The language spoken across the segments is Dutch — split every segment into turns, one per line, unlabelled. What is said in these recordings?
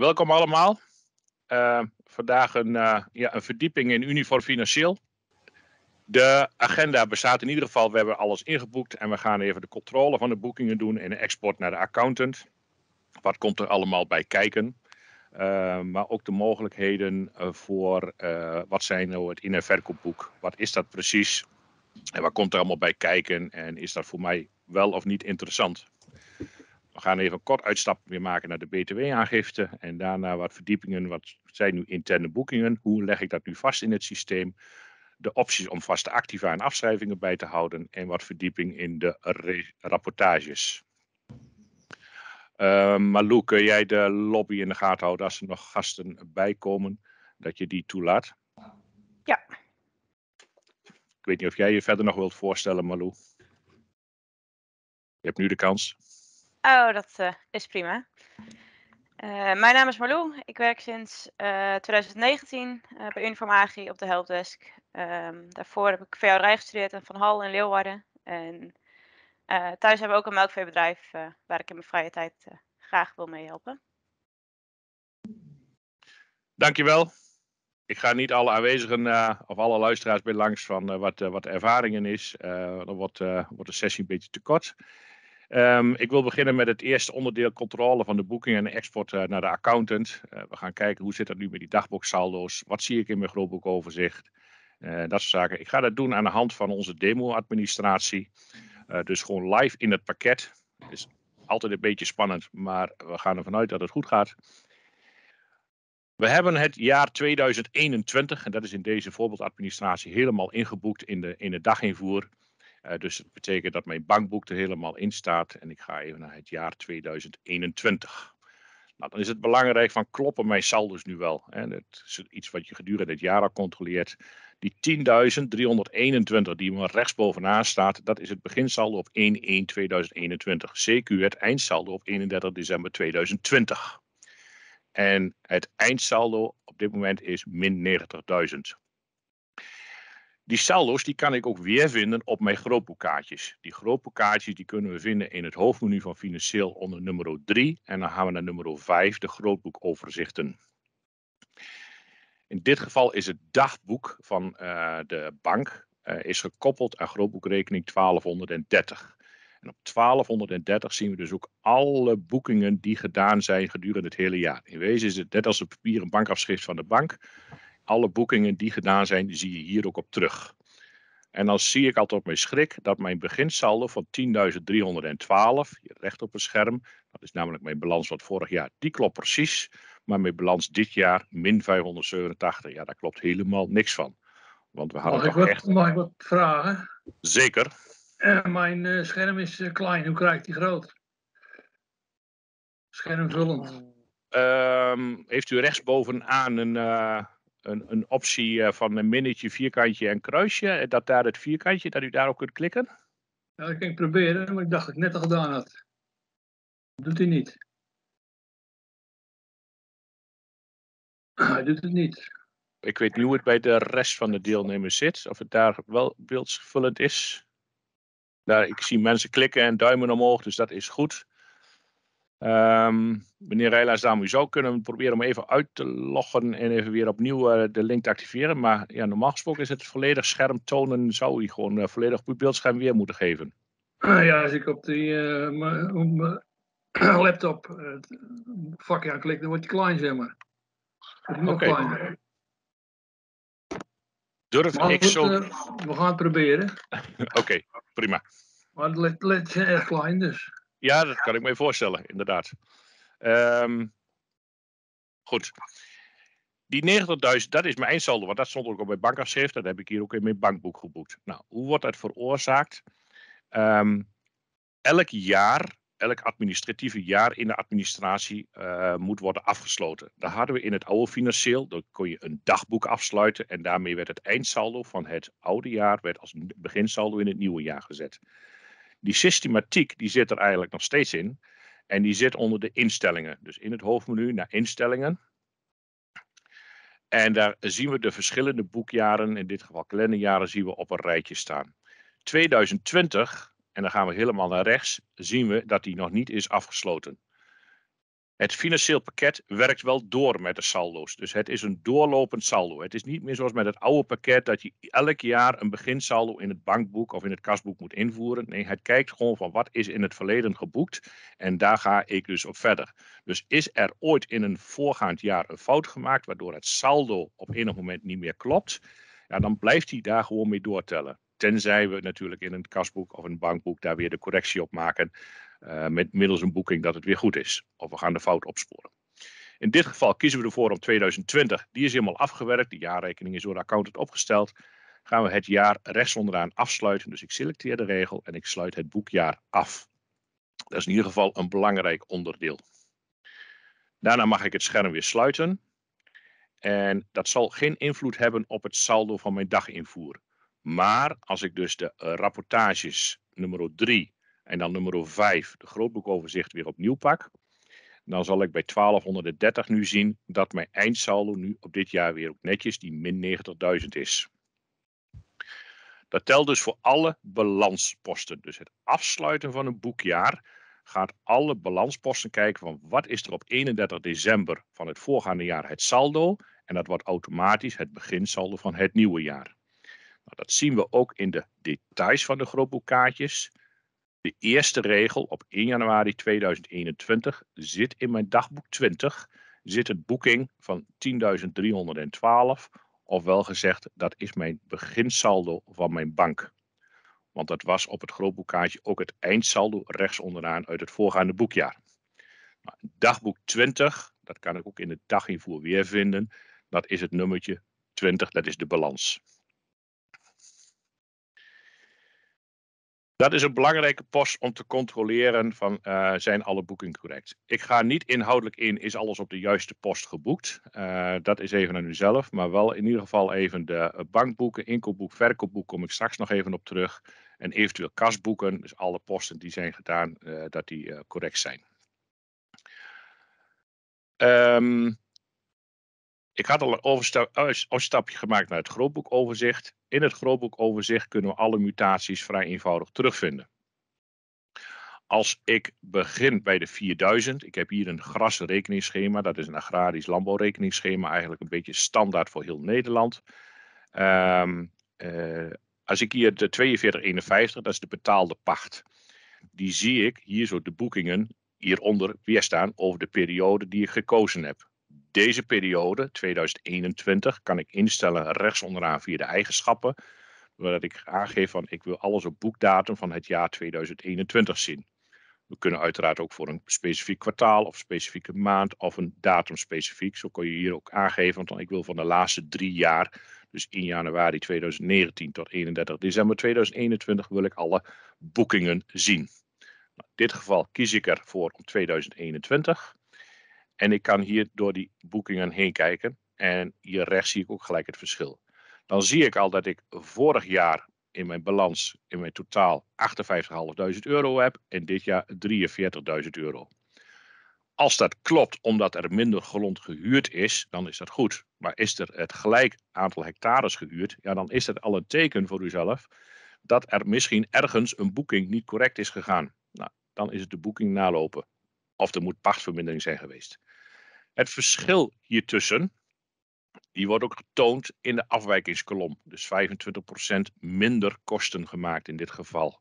Welkom allemaal. Eh, vandaag een, eh, ja, een verdieping in Unifor Financieel. De agenda bestaat in ieder geval, we hebben alles ingeboekt en we gaan even de controle van de boekingen doen en de export naar de accountant. Wat komt er allemaal bij kijken? Eh, maar ook de mogelijkheden voor wat zijn nou het in- en verkoopboek? Wat is dat precies? En wat komt er allemaal bij kijken? En is dat voor mij wel of niet interessant? We gaan even kort uitstap weer maken naar de BTW-aangifte en daarna wat verdiepingen. Wat zijn nu interne boekingen? Hoe leg ik dat nu vast in het systeem? De opties om vaste activa en afschrijvingen bij te houden en wat verdieping in de rapportages. Ehm, Malou, kun jij de lobby in de gaten houden als er nog gasten bijkomen, dat je die toelaat? Ja. Ik weet niet of jij je verder nog wilt voorstellen, Malou. Je hebt nu de kans.
Oh, dat eh, is prima. Eh, mijn naam is Marlou. Ik werk sinds 2019 eh, bij Uniform Agri op de helpdesk. Ehm, daarvoor heb ik veehouderij gestudeerd en Van Hal in Leeuwarden. En thuis hebben we ook een melkveebedrijf waar ik in mijn vrije tijd graag wil meehelpen.
Dankjewel. Ik ga niet alle aanwezigen of alle luisteraars bij langs van wat, wat ervaringen is. dan wordt, wordt de sessie een beetje te kort. Ehm, ik wil beginnen met het eerste onderdeel controle van de boeking en export eh, naar de accountant. Eh, we gaan kijken hoe zit dat nu met die dagboeksaldo's. Wat zie ik in mijn grootboekoverzicht? Uh, dat soort zaken. Ik ga dat doen aan de hand van onze demo-administratie. dus gewoon live in het pakket. Is altijd een beetje spannend, maar we gaan ervan uit dat het goed gaat. We hebben het jaar 2021, en dat is in deze voorbeeldadministratie helemaal ingeboekt in de, in de daginvoer. Eh, dus dat betekent dat mijn bankboek er helemaal in staat. En ik ga even naar het jaar 2021. Nou, dan is het belangrijk van kloppen mijn saldo's nu wel. En het is iets wat je gedurende het jaar al controleert. Die 10.321 die me rechtsbovenaan staat, dat is het beginsaldo op 1-1-2021. CQ het eindsaldo op 31 december 2020. En het eindsaldo op dit moment is min 90.000. Die saldo's die kan ik ook weer vinden op mijn grootboekkaartjes. Die grootboekkaartjes die kunnen we vinden in het hoofdmenu van Financieel onder nummer 3. En dan gaan we naar nummer 5, de grootboekoverzichten. In dit geval is het dagboek van eh, de bank uh, is gekoppeld aan grootboekrekening 1230. En op 1230 zien we dus ook alle boekingen die gedaan zijn gedurende het hele jaar. In wezen is het net als een papieren bankafschrift van de bank alle boekingen die gedaan zijn, zie je hier ook op terug. En dan zie ik altijd op mijn schrik dat mijn beginsaldo van 10.312, recht op het scherm, dat is namelijk mijn balans van vorig jaar, die klopt precies. Maar mijn balans dit jaar, min 587, ja, daar klopt helemaal niks van. Want we hadden mag, toch ik, wat, echt... mag ik wat vragen? Zeker. Eh, mijn eh, scherm is eh, klein, hoe krijg ik die groot? Schermvullend. Ehm, heeft u rechtsbovenaan een een, een optie eh, van een minnetje, vierkantje en kruisje. Eh, dat daar het vierkantje, dat u daarop kunt klikken? Ja, dat kan ik
proberen, maar ik dacht dat ik net al gedaan had. Dat doet hij niet. Hij doet het niet.
Ik weet niet hoe het bij de rest van de deelnemers zit. Of het daar wel beeldvullend is. Nou, ik zie mensen klikken en duimen omhoog, dus dat is goed. Um, meneer Reila je zo kunnen proberen om even uit te loggen en even weer opnieuw eh, de link te activeren. Maar ja, normaal gesproken is het volledig scherm tonen, zou hij gewoon eh, volledig op beeldscherm weer moeten geven. Ah, ja, als ik op die eh, laptop het vakje aanklik, dan wordt je klein, zeg maar. Oké. Durf ik zo. we gaan het proberen. Oké, prima. Maar het ligt, erg klein, dus. Ja, dat kan ik me voorstellen, inderdaad. Ehm, goed. Die 90.000, dat is mijn eindsaldo, want dat stond ook op mijn bankafschrift. Dat heb ik hier ook in mijn bankboek geboekt. Nou, hoe wordt dat veroorzaakt? Ehm, elk jaar, elk administratieve jaar in de administratie eh, moet worden afgesloten. Daar hadden we in het oude financieel, dan kon je een dagboek afsluiten. En daarmee werd het eindsaldo van het oude jaar werd als beginsaldo in het nieuwe jaar gezet. Die systematiek die zit er eigenlijk nog steeds in. En die zit onder de instellingen. Dus in het hoofdmenu naar instellingen. En daar zien we de verschillende boekjaren, in dit geval kalenderjaren, zien we op een rijtje staan. 2020, en dan gaan we helemaal naar rechts, zien we dat die nog niet is afgesloten. Het financieel pakket werkt wel door met de saldo's. Dus het is een doorlopend saldo. Het is niet meer zoals met het oude pakket dat je elk jaar een beginsaldo in het bankboek of in het kasboek moet invoeren. Nee, het kijkt gewoon van wat is in het verleden geboekt en daar ga ik dus op verder. Dus is er ooit in een voorgaand jaar een fout gemaakt waardoor het saldo op enig moment niet meer klopt, ja, dan blijft hij daar gewoon mee doortellen. Tenzij we natuurlijk in een kasboek of een bankboek daar weer de correctie op maken. Eh, met middels een boeking dat het weer goed is. Of we gaan de fout opsporen. In dit geval kiezen we ervoor om 2020. Die is helemaal afgewerkt. De jaarrekening is door de accountant opgesteld. Gaan we het jaar rechtsonderaan afsluiten. Dus ik selecteer de regel en ik sluit het boekjaar af. Dat is in ieder geval een belangrijk onderdeel. Daarna mag ik het scherm weer sluiten. En dat zal geen invloed hebben op het saldo van mijn daginvoer. Maar als ik dus de eh, rapportages nummer 3 en dan nummer 5, de grootboekoverzicht weer opnieuw pak. Dan zal ik bij 1230 nu zien dat mijn eindsaldo nu op dit jaar weer ook netjes die min 90.000 is. Dat telt dus voor alle balansposten. Dus het afsluiten van een boekjaar gaat alle balansposten kijken van wat is er op 31 december van het voorgaande jaar het saldo. En dat wordt automatisch het beginsaldo van het nieuwe jaar. Nou, dat zien we ook in de details van de grootboekkaartjes. De eerste regel op 1 januari 2021 zit in mijn dagboek 20, zit het boeking van 10.312, ofwel gezegd, dat is mijn beginsaldo van mijn bank. Want dat was op het grootboekkaartje ook het eindsaldo rechts onderaan uit het voorgaande boekjaar. dagboek 20, dat kan ik ook in de daginvoer weer vinden, dat is het nummertje 20, dat is de balans. Dat is een belangrijke post om te controleren van eh, zijn alle boekingen correct. Ik ga niet inhoudelijk in, is alles op de juiste post geboekt. Eh, dat is even aan u zelf, maar wel in ieder geval even de eh, bankboeken, inkoopboek, verkoopboek kom ik straks nog even op terug. En eventueel kasboeken, dus alle posten die zijn gedaan, dat die correct zijn. Ehm, ik had al een overstapje gemaakt naar het grootboekoverzicht in het grootboekoverzicht kunnen we alle mutaties vrij eenvoudig terugvinden. Als ik begin bij de 4000, ik heb hier een grasrekeningsschema, dat is een agrarisch landbouwrekeningsschema, eigenlijk een beetje standaard voor heel Nederland. Ehm, eh, als ik hier de 4251, dat is de betaalde pacht, die zie ik hier zo de boekingen hieronder weer staan over de periode die ik gekozen heb deze periode, 2021, kan ik instellen rechtsonderaan via de eigenschappen. Doordat ik aangeef van ik wil alles op boekdatum van het jaar 2021 zien. We kunnen uiteraard ook voor een specifiek kwartaal of specifieke maand of een datum specifiek. Zo kun je hier ook aangeven, want ik wil van de laatste drie jaar, dus 1 januari 2019 tot 31 december 2021, wil ik alle boekingen zien. Nou, in dit geval kies ik ervoor om 2021. En ik kan hier door die boekingen heen kijken. En hier rechts zie ik ook gelijk het verschil. Dan zie ik al dat ik vorig jaar in mijn balans, in mijn totaal 58.500 euro heb. En dit jaar 43.000 euro. Als dat klopt, omdat er minder grond gehuurd is, dan is dat goed. Maar is er het gelijk aantal hectares gehuurd, ja, dan is dat al een teken voor uzelf dat er misschien ergens een boeking niet correct is gegaan. Nou, dan is het de boeking nalopen. Of er moet pachtvermindering zijn geweest. Het verschil hiertussen, die wordt ook getoond in de afwijkingskolom. Dus 25% minder kosten gemaakt in dit geval.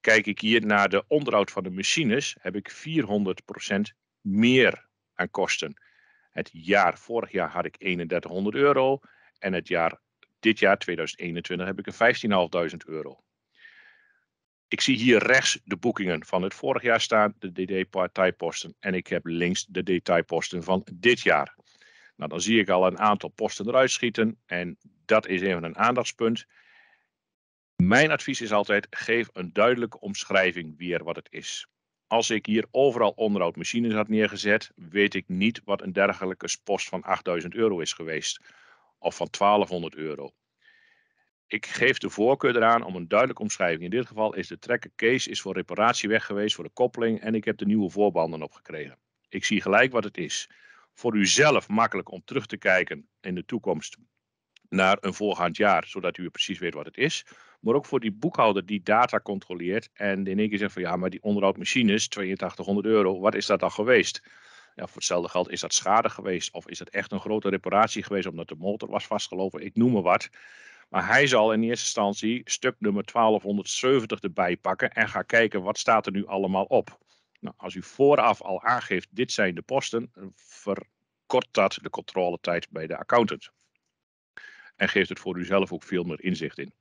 Kijk ik hier naar de onderhoud van de machines, heb ik 400% meer aan kosten. Het jaar, vorig jaar had ik 3100 euro en het jaar, dit jaar 2021 heb ik een 15.500 euro. Ik zie hier rechts de boekingen van het vorig jaar staan, de DD-partijposten. En ik heb links de detailposten van dit jaar. Nou, dan zie ik al een aantal posten eruit schieten. En dat is even een aandachtspunt. Mijn advies is altijd: geef een duidelijke omschrijving weer wat het is. Als ik hier overal onderhoudmachines had neergezet, weet ik niet wat een dergelijke post van 8000 euro is geweest. Of van 1200 euro. Ik geef de voorkeur eraan om een duidelijke omschrijving. In dit geval is de trekker case is voor reparatie weg geweest voor de koppeling en ik heb de nieuwe voorbanden opgekregen. Ik zie gelijk wat het is. Voor u zelf makkelijk om terug te kijken in de toekomst naar een voorgaand jaar, zodat u precies weet wat het is. Maar ook voor die boekhouder die data controleert en in één keer zegt van ja, maar die is 8200 euro, wat is dat dan geweest? Ja, voor hetzelfde geld is dat schade geweest of is dat echt een grote reparatie geweest omdat de motor was vastgelopen, ik noem maar wat. Maar hij zal in eerste instantie stuk nummer 1270 erbij pakken en gaan kijken wat staat er nu allemaal op. Nou, als u vooraf al aangeeft, dit zijn de posten, verkort dat de controletijd bij de accountant. En geeft het voor uzelf ook veel meer inzicht in.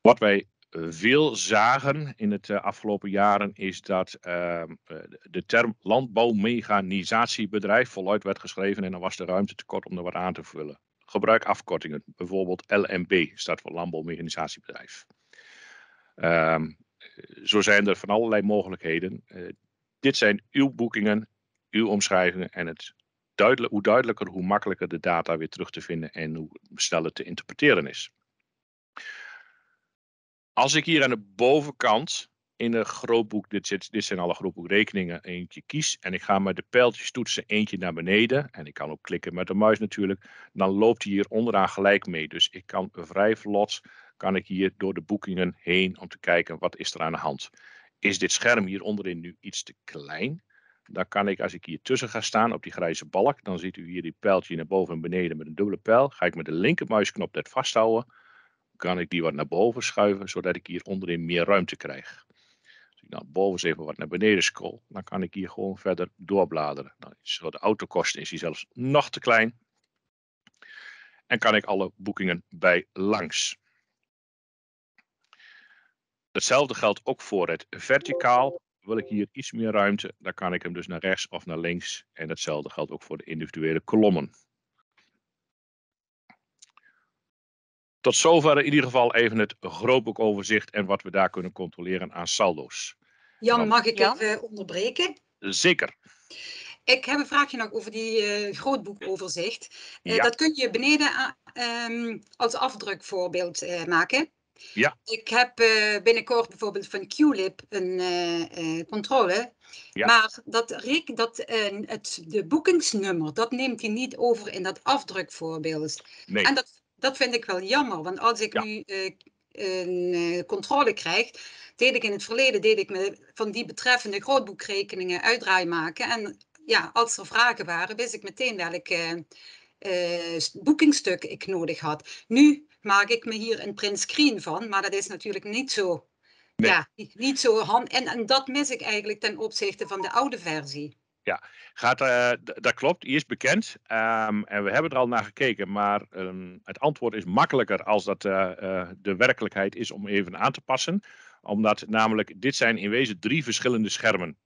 Wat wij eh, veel zagen in het eh, afgelopen jaren is dat ehm, eh, de term landbouwmechanisatiebedrijf voluit werd geschreven en dan was de ruimte tekort om er wat aan te vullen. Gebruik afkortingen, bijvoorbeeld LMB, staat voor landbouwmechanisatiebedrijf. Ehm, zo zijn er van allerlei mogelijkheden. Eh, dit zijn uw boekingen, uw omschrijvingen en het hoe duidelijker, hoe makkelijker de data weer terug te vinden en hoe sneller te interpreteren is. Als ik hier aan de bovenkant in een grootboek, dit, zit, dit zijn alle grootboekrekeningen, eentje kies. En ik ga met de pijltjes toetsen eentje naar beneden. En ik kan ook klikken met de muis natuurlijk. Dan loopt hij hier onderaan gelijk mee. Dus ik kan vrij vlot, kan ik hier door de boekingen heen om te kijken wat is er aan de hand. Is dit scherm hier onderin nu iets te klein? Dan kan ik, als ik hier tussen ga staan op die grijze balk, dan ziet u hier die pijltje naar boven en beneden met een dubbele pijl. Ga ik met de linkermuisknop dat vasthouden, kan ik die wat naar boven schuiven, zodat ik hier onderin meer ruimte krijg ik, nou, boven even wat naar beneden scroll, dan kan ik hier gewoon verder doorbladeren. Dan de autokosten is die zelfs nog te klein. En kan ik alle boekingen bij langs. Hetzelfde geldt ook voor het verticaal. Wil ik hier iets meer ruimte, dan kan ik hem dus naar rechts of naar links. En hetzelfde geldt ook voor de individuele kolommen. Tot zover in ieder geval even het grootboekoverzicht en wat we daar kunnen controleren aan saldo's.
Jan, mag ik even eh, onderbreken? Zeker. Ik heb een vraagje nog over die eh, grootboekoverzicht.
Eh, dat kun je
beneden ehm, als afdrukvoorbeeld maken. Ja. Ik heb binnenkort bijvoorbeeld van Qlip een controle. Ja. Maar dat, Rick, dat, het, de boekingsnummer, dat neemt hij niet over in dat afdrukvoorbeeld. Nee. En dat dat vind ik wel jammer. Want als ik nu eh, een eh, controle krijg, deed ik in het verleden deed ik me van die betreffende grootboekrekeningen uitdraai maken. En ja, als er vragen waren, wist ik meteen welk eh, boekingstuk ik nodig had. Nu maak ik me hier een print screen van, maar dat is natuurlijk niet zo. Nee. Ja, niet zo hand. En, en dat mis ik eigenlijk ten opzichte van de oude versie.
Ja, gaat, eh, dat klopt. Die is bekend. Ehm, en we hebben er al naar gekeken. Maar ehm, het antwoord is makkelijker als dat eh, eh, de werkelijkheid is om even aan te passen. Omdat namelijk, dit zijn in wezen drie verschillende schermen.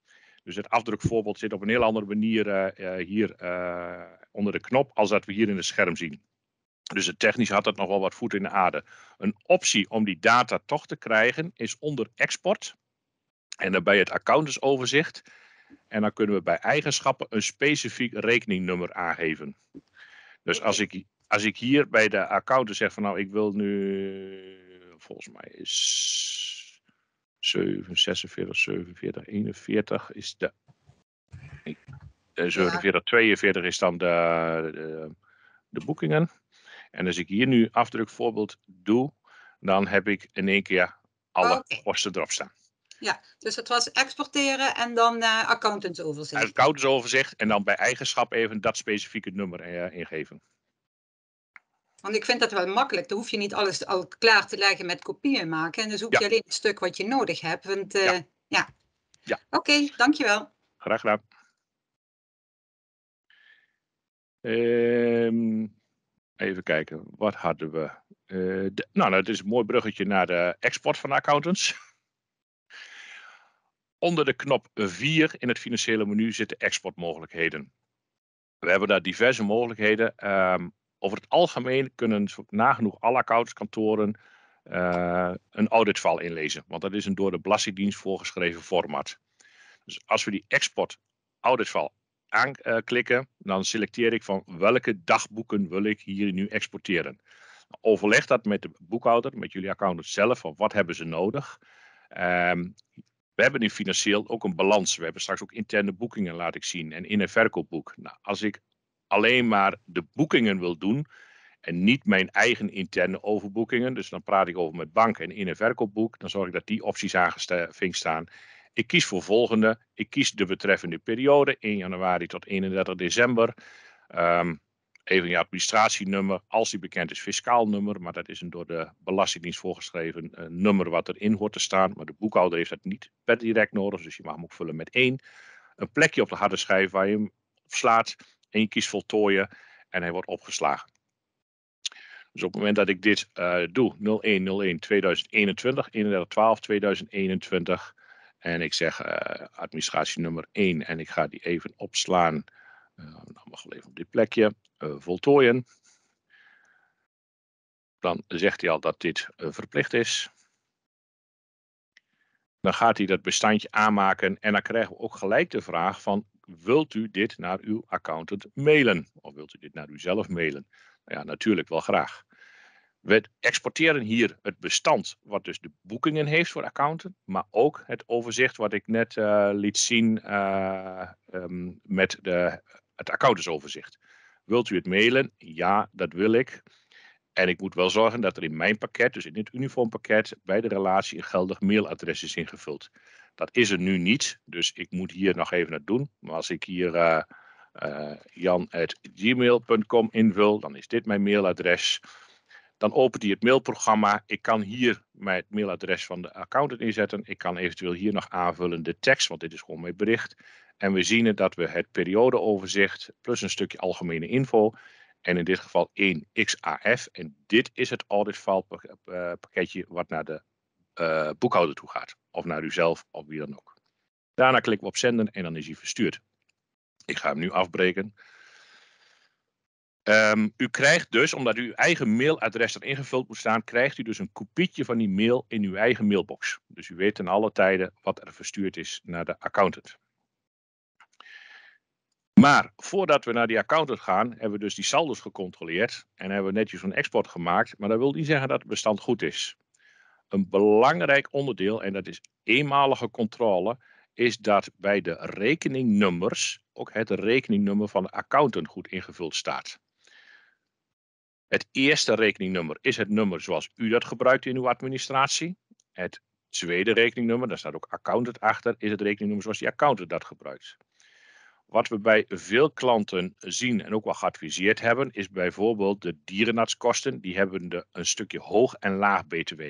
Dus het afdrukvoorbeeld zit op een heel andere manier hier onder de knop als dat we hier in het scherm zien. Dus technisch had dat nog wel wat voet in de aarde. Een optie om die data toch te krijgen is onder export. En dan het accountantsoverzicht en dan kunnen we bij eigenschappen een specifiek rekeningnummer aangeven. Dus als ik, als ik hier bij de accountant zeg van nou ik wil nu, volgens mij is 7, 46, 47, 41 is de... 47, 42 eh, is dan de, de, boekingen. En als ik hier nu afdrukvoorbeeld doe, dan heb ik in één keer oh, alle okay. erop staan.
Ja, dus het was exporteren en dan uh, eh, accountantsoverzicht.
Accountantsoverzicht en dan bij eigenschap even dat specifieke nummer eh, ingeven.
Want ik vind dat wel makkelijk. Dan hoef je niet alles al klaar te leggen met kopieën maken. En dan zoek je alleen het stuk wat je nodig hebt. Want, eh, ja. ja. Oké, dankjewel.
Graag gedaan. Ehm, even kijken, wat hadden we? Uh, nou, dat is een mooi bruggetje naar de export van accountants. Onder de knop 4 in het financiële menu zitten exportmogelijkheden. We hebben daar diverse mogelijkheden. Ehm, over het algemeen kunnen nagenoeg alle accountkantoren uh, eh, een auditval inlezen, want dat is een door de Belastingdienst voorgeschreven format. Dus als we die export auditval aanklikken, eh, dan selecteer ik van welke dagboeken wil ik hier nu exporteren. Overleg dat met de boekhouder, met jullie accountant zelf, van wat hebben ze nodig. Um, we hebben nu financieel ook een balans. We hebben straks ook interne boekingen, laat ik zien, en in- het verkoopboek. Nou, als ik alleen maar de boekingen wil doen en niet mijn eigen interne overboekingen, dus dan praat ik over mijn bank en in- het verkoopboek, dan zorg ik dat die opties aangevinkt staan. Ik kies voor volgende. Ik kies de betreffende periode, 1 januari tot 31 december. Um, even je administratienummer, als die bekend is, fiscaal nummer, maar dat is een door de Belastingdienst voorgeschreven eh, nummer wat erin hoort te staan. Maar de boekhouder heeft dat niet per direct nodig, dus je mag hem ook vullen met één. Een plekje op de harde schijf waar je hem op slaat en je kiest voltooien en hij wordt opgeslagen. Dus op het moment dat ik dit eh, doe, 0101 2021, 3112 2021, en ik zeg uh, administratienummer 1 en ik ga die even opslaan dan eh, nou, mag even op dit plekje. Eh, voltooien. Dan zegt hij al dat dit eh, verplicht is. Dan gaat hij dat bestandje aanmaken en dan krijgen we ook gelijk de vraag van wilt u dit naar uw accountant mailen? Of wilt u dit naar uzelf mailen? Nou ja, natuurlijk wel graag. We exporteren hier het bestand wat dus de boekingen heeft voor accountant, maar ook het overzicht wat ik net liet zien ehm, met de het accountantsoverzicht. Wilt u het mailen? Ja, dat wil ik. En ik moet wel zorgen dat er in mijn pakket, dus in dit uniformpakket, bij de relatie een geldig mailadres is ingevuld. Dat is er nu niet, dus ik moet hier nog even het doen. Maar als ik hier uh, eh, uh, eh, jan.gmail.com invul, dan is dit mijn mailadres. Dan opent hij het mailprogramma. Ik kan hier mijn mailadres van de accountant inzetten. Ik kan eventueel hier nog aanvullen de tekst, want dit is gewoon mijn bericht. En we zien dat we het periodeoverzicht plus een stukje algemene info en in dit geval 1 XAF. En dit is het eh, eh, pakketje wat naar de eh, boekhouder toe gaat. Of naar uzelf of wie dan ook. Daarna klikken we op zenden en dan is hij verstuurd. Ik ga hem nu afbreken. Ehm, u krijgt dus, omdat u uw eigen mailadres er ingevuld moet staan, krijgt u dus een kopietje van die mail in uw eigen mailbox. Dus u weet ten alle tijden wat er verstuurd is naar de accountant. Maar voordat we naar die accountant gaan, hebben we dus die saldo's gecontroleerd en hebben we netjes een export gemaakt. Maar dat wil niet zeggen dat het bestand goed is. Een belangrijk onderdeel, en dat is eenmalige controle, is dat bij de rekeningnummers ook het rekeningnummer van de accountant goed ingevuld staat. Het eerste rekeningnummer is het nummer zoals u dat gebruikt in uw administratie. Het tweede rekeningnummer, daar staat ook accountant achter, is het rekeningnummer zoals die accountant dat gebruikt. Wat we bij veel klanten zien en ook wel geadviseerd hebben, is bijvoorbeeld de dierenartskosten. Die hebben de, een stukje hoog en laag BTW.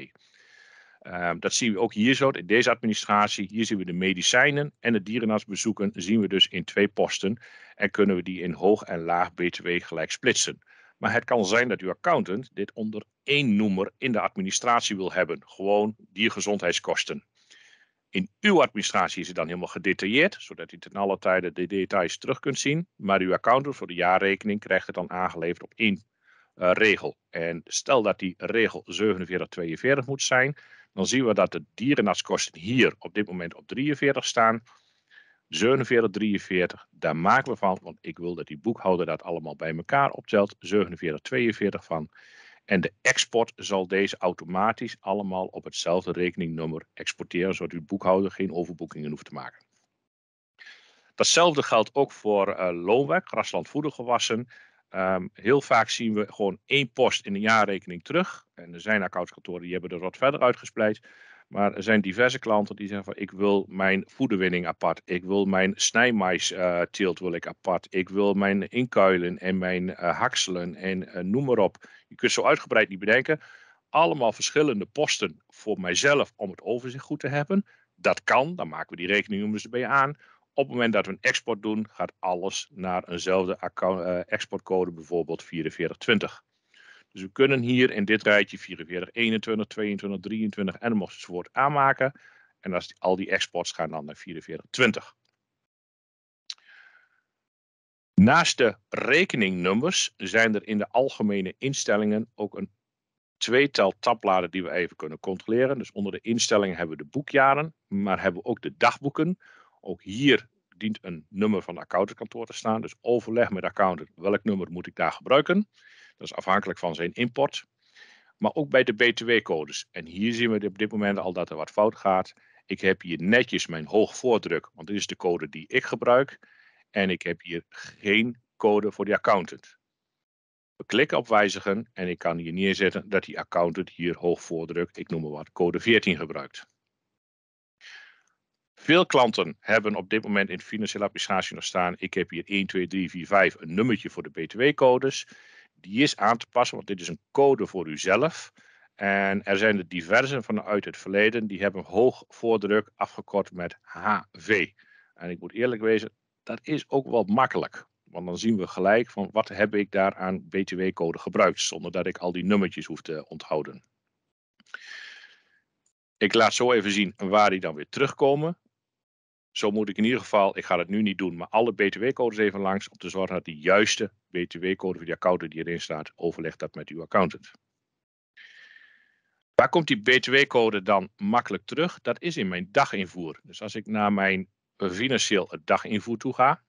Ehm, dat zien we ook hier zo, in deze administratie. Hier zien we de medicijnen en de dierenartsbezoeken zien we dus in twee posten. En kunnen we die in hoog en laag BTW gelijk splitsen. Maar het kan zijn dat uw accountant dit onder één noemer in de administratie wil hebben. Gewoon diergezondheidskosten. In uw administratie is het dan helemaal gedetailleerd, zodat u ten alle tijde de details terug kunt zien. Maar uw accountant voor de jaarrekening krijgt het dan aangeleverd op één eh, regel. En stel dat die regel 4742 moet zijn, dan zien we dat de dierenartskosten hier op dit moment op 43 staan. 4743, daar maken we van, want ik wil dat die boekhouder dat allemaal bij elkaar optelt. 4742 van en de export zal deze automatisch allemaal op hetzelfde rekeningnummer exporteren, zodat uw boekhouder geen overboekingen hoeft te maken. Datzelfde geldt ook voor uh, loonwerk, grasland, voedergewassen. Ehm, heel vaak zien we gewoon één post in de jaarrekening terug. En er zijn accountskantoren die hebben er wat verder uitgespreid. Maar er zijn diverse klanten die zeggen van ik wil mijn voederwinning apart. Ik wil mijn snijmaisteelt eh, uh, wil ik apart. Ik wil mijn inkuilen en mijn uh, hakselen en noem maar op. Je kunt zo uitgebreid niet bedenken. Allemaal verschillende posten voor mijzelf om het overzicht goed te hebben. Dat kan, dan maken we die rekeningnummers erbij aan. Op het moment dat we een export doen, gaat alles naar eenzelfde account, uh, exportcode, bijvoorbeeld 4420. Dus we kunnen hier in dit rijtje 4421, 22, 23 woord aanmaken. En als al die exports gaan dan naar 4420. Naast de rekeningnummers zijn er in de algemene instellingen ook een tweetal tabbladen die we even kunnen controleren. Dus onder de instellingen hebben we de boekjaren, maar hebben we ook de dagboeken. Ook hier dient een nummer van het accountantkantoor te staan. Dus overleg met de accountant, welk nummer moet ik daar gebruiken? Dat is afhankelijk van zijn import. Maar ook bij de BTW-codes. En hier zien we op dit moment al dat er wat fout gaat. Ik heb hier netjes mijn hoog voordruk, want dit is de code die ik gebruik en ik heb hier geen code voor de accountant. We klikken op wijzigen en ik kan hier neerzetten dat die accountant hier hoog voordrukt, ik noem maar wat, code 14 gebruikt. Veel klanten hebben op dit moment in financiële applicatie nog staan, ik heb hier 1, 2, 3, 4, 5 een nummertje voor de btw-codes. Die is aan te passen, want dit is een code voor uzelf. En er zijn er diverse vanuit het verleden, die hebben hoog voordruk afgekort met HV. En ik moet eerlijk wezen, dat is ook wel makkelijk. Want dan zien we gelijk van wat heb ik daar aan BTW-code gebruikt, zonder dat ik al die nummertjes hoef te onthouden. Ik laat zo even zien waar die dan weer terugkomen. Zo moet ik in ieder geval, ik ga dat nu niet doen, maar alle BTW-codes even langs om te zorgen dat de juiste BTW-code voor de accountant die erin staat, overleg dat met uw accountant. Waar komt die BTW-code dan makkelijk terug? Dat is in mijn daginvoer. Dus als ik naar mijn financieel daginvoer toe ga,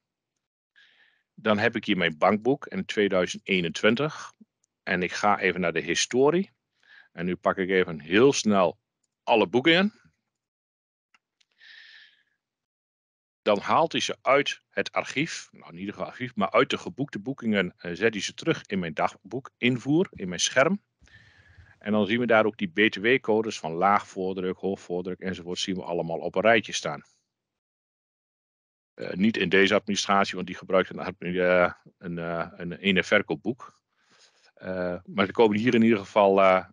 dan heb ik hier mijn bankboek in 2021 en ik ga even naar de historie. En nu pak ik even heel snel alle boeken Dan haalt hij ze uit het archief, nou niet het archief, maar uit de geboekte boekingen eh, zet hij ze terug in mijn dagboek invoer, in mijn scherm. En dan zien we daar ook die btw-codes van laag voordruk, hoog enzovoort, zien we allemaal op een rijtje staan. Eh, niet in deze administratie, want die gebruikt een, uh, een, uh, een ene verkoopboek. maar ze komen hier in ieder geval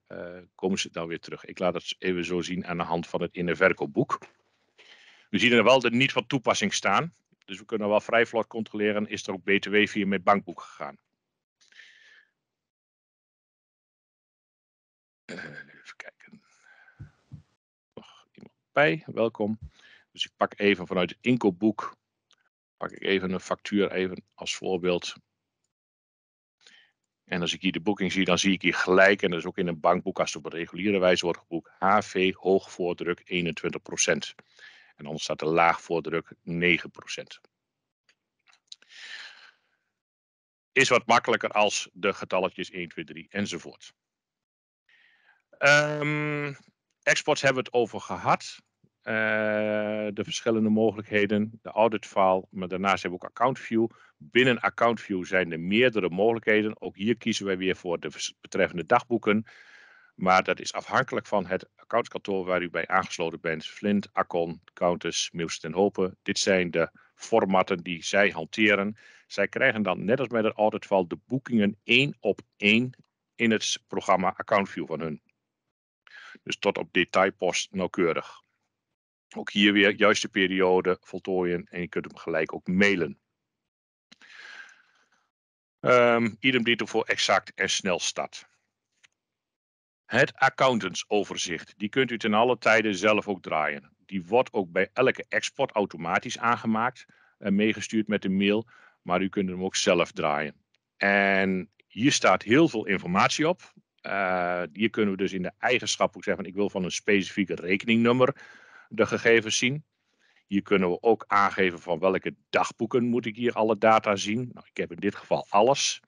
komen ze dan weer terug. Ik laat het even zo zien aan de hand van het ene verkoopboek. We zien er wel de niet van toepassing staan. Dus we kunnen wel vrij vlot controleren, is er ook BTW via mijn bankboek gegaan. even kijken. Nog iemand bij, welkom. Dus ik pak even vanuit het inkoopboek Maak ik even een factuur even als voorbeeld. En als ik hier de boeking zie, dan zie ik hier gelijk, en dat is ook in een bankboek als het op een reguliere wijze wordt geboekt, HV hoog voordruk 21%. En anders staat de laag voordruk 9%. Is wat makkelijker als de getalletjes 1, 2, 3 enzovoort. Um, exports hebben we het over gehad. Eh, de verschillende mogelijkheden, de auditfile, maar daarnaast hebben we ook AccountView. Binnen AccountView zijn er meerdere mogelijkheden. Ook hier kiezen wij weer voor de betreffende dagboeken. Maar dat is afhankelijk van het accountskantoor waar u bij aangesloten bent. Flint, Akon, Countess, Mills en Hopen. Dit zijn de formatten die zij hanteren. Zij krijgen dan, net als bij de file, de boekingen één op één in het programma AccountView van hun. Dus tot op detailpost nauwkeurig. Ook hier weer juiste periode voltooien en je kunt hem gelijk ook mailen. Iedereen ehm, idem dito voor exact en snel staat. Het accountantsoverzicht, die kunt u ten alle tijde zelf ook draaien. Die wordt ook bij elke export automatisch aangemaakt en meegestuurd met de mail, maar u kunt hem ook zelf draaien. En hier staat heel veel informatie op. Eh, hier kunnen we dus in de eigenschap ook zeggen, van, ik wil van een specifieke rekeningnummer de gegevens zien. Hier kunnen we ook aangeven van welke dagboeken moet ik hier alle data zien. Nou, ik heb in dit geval alles.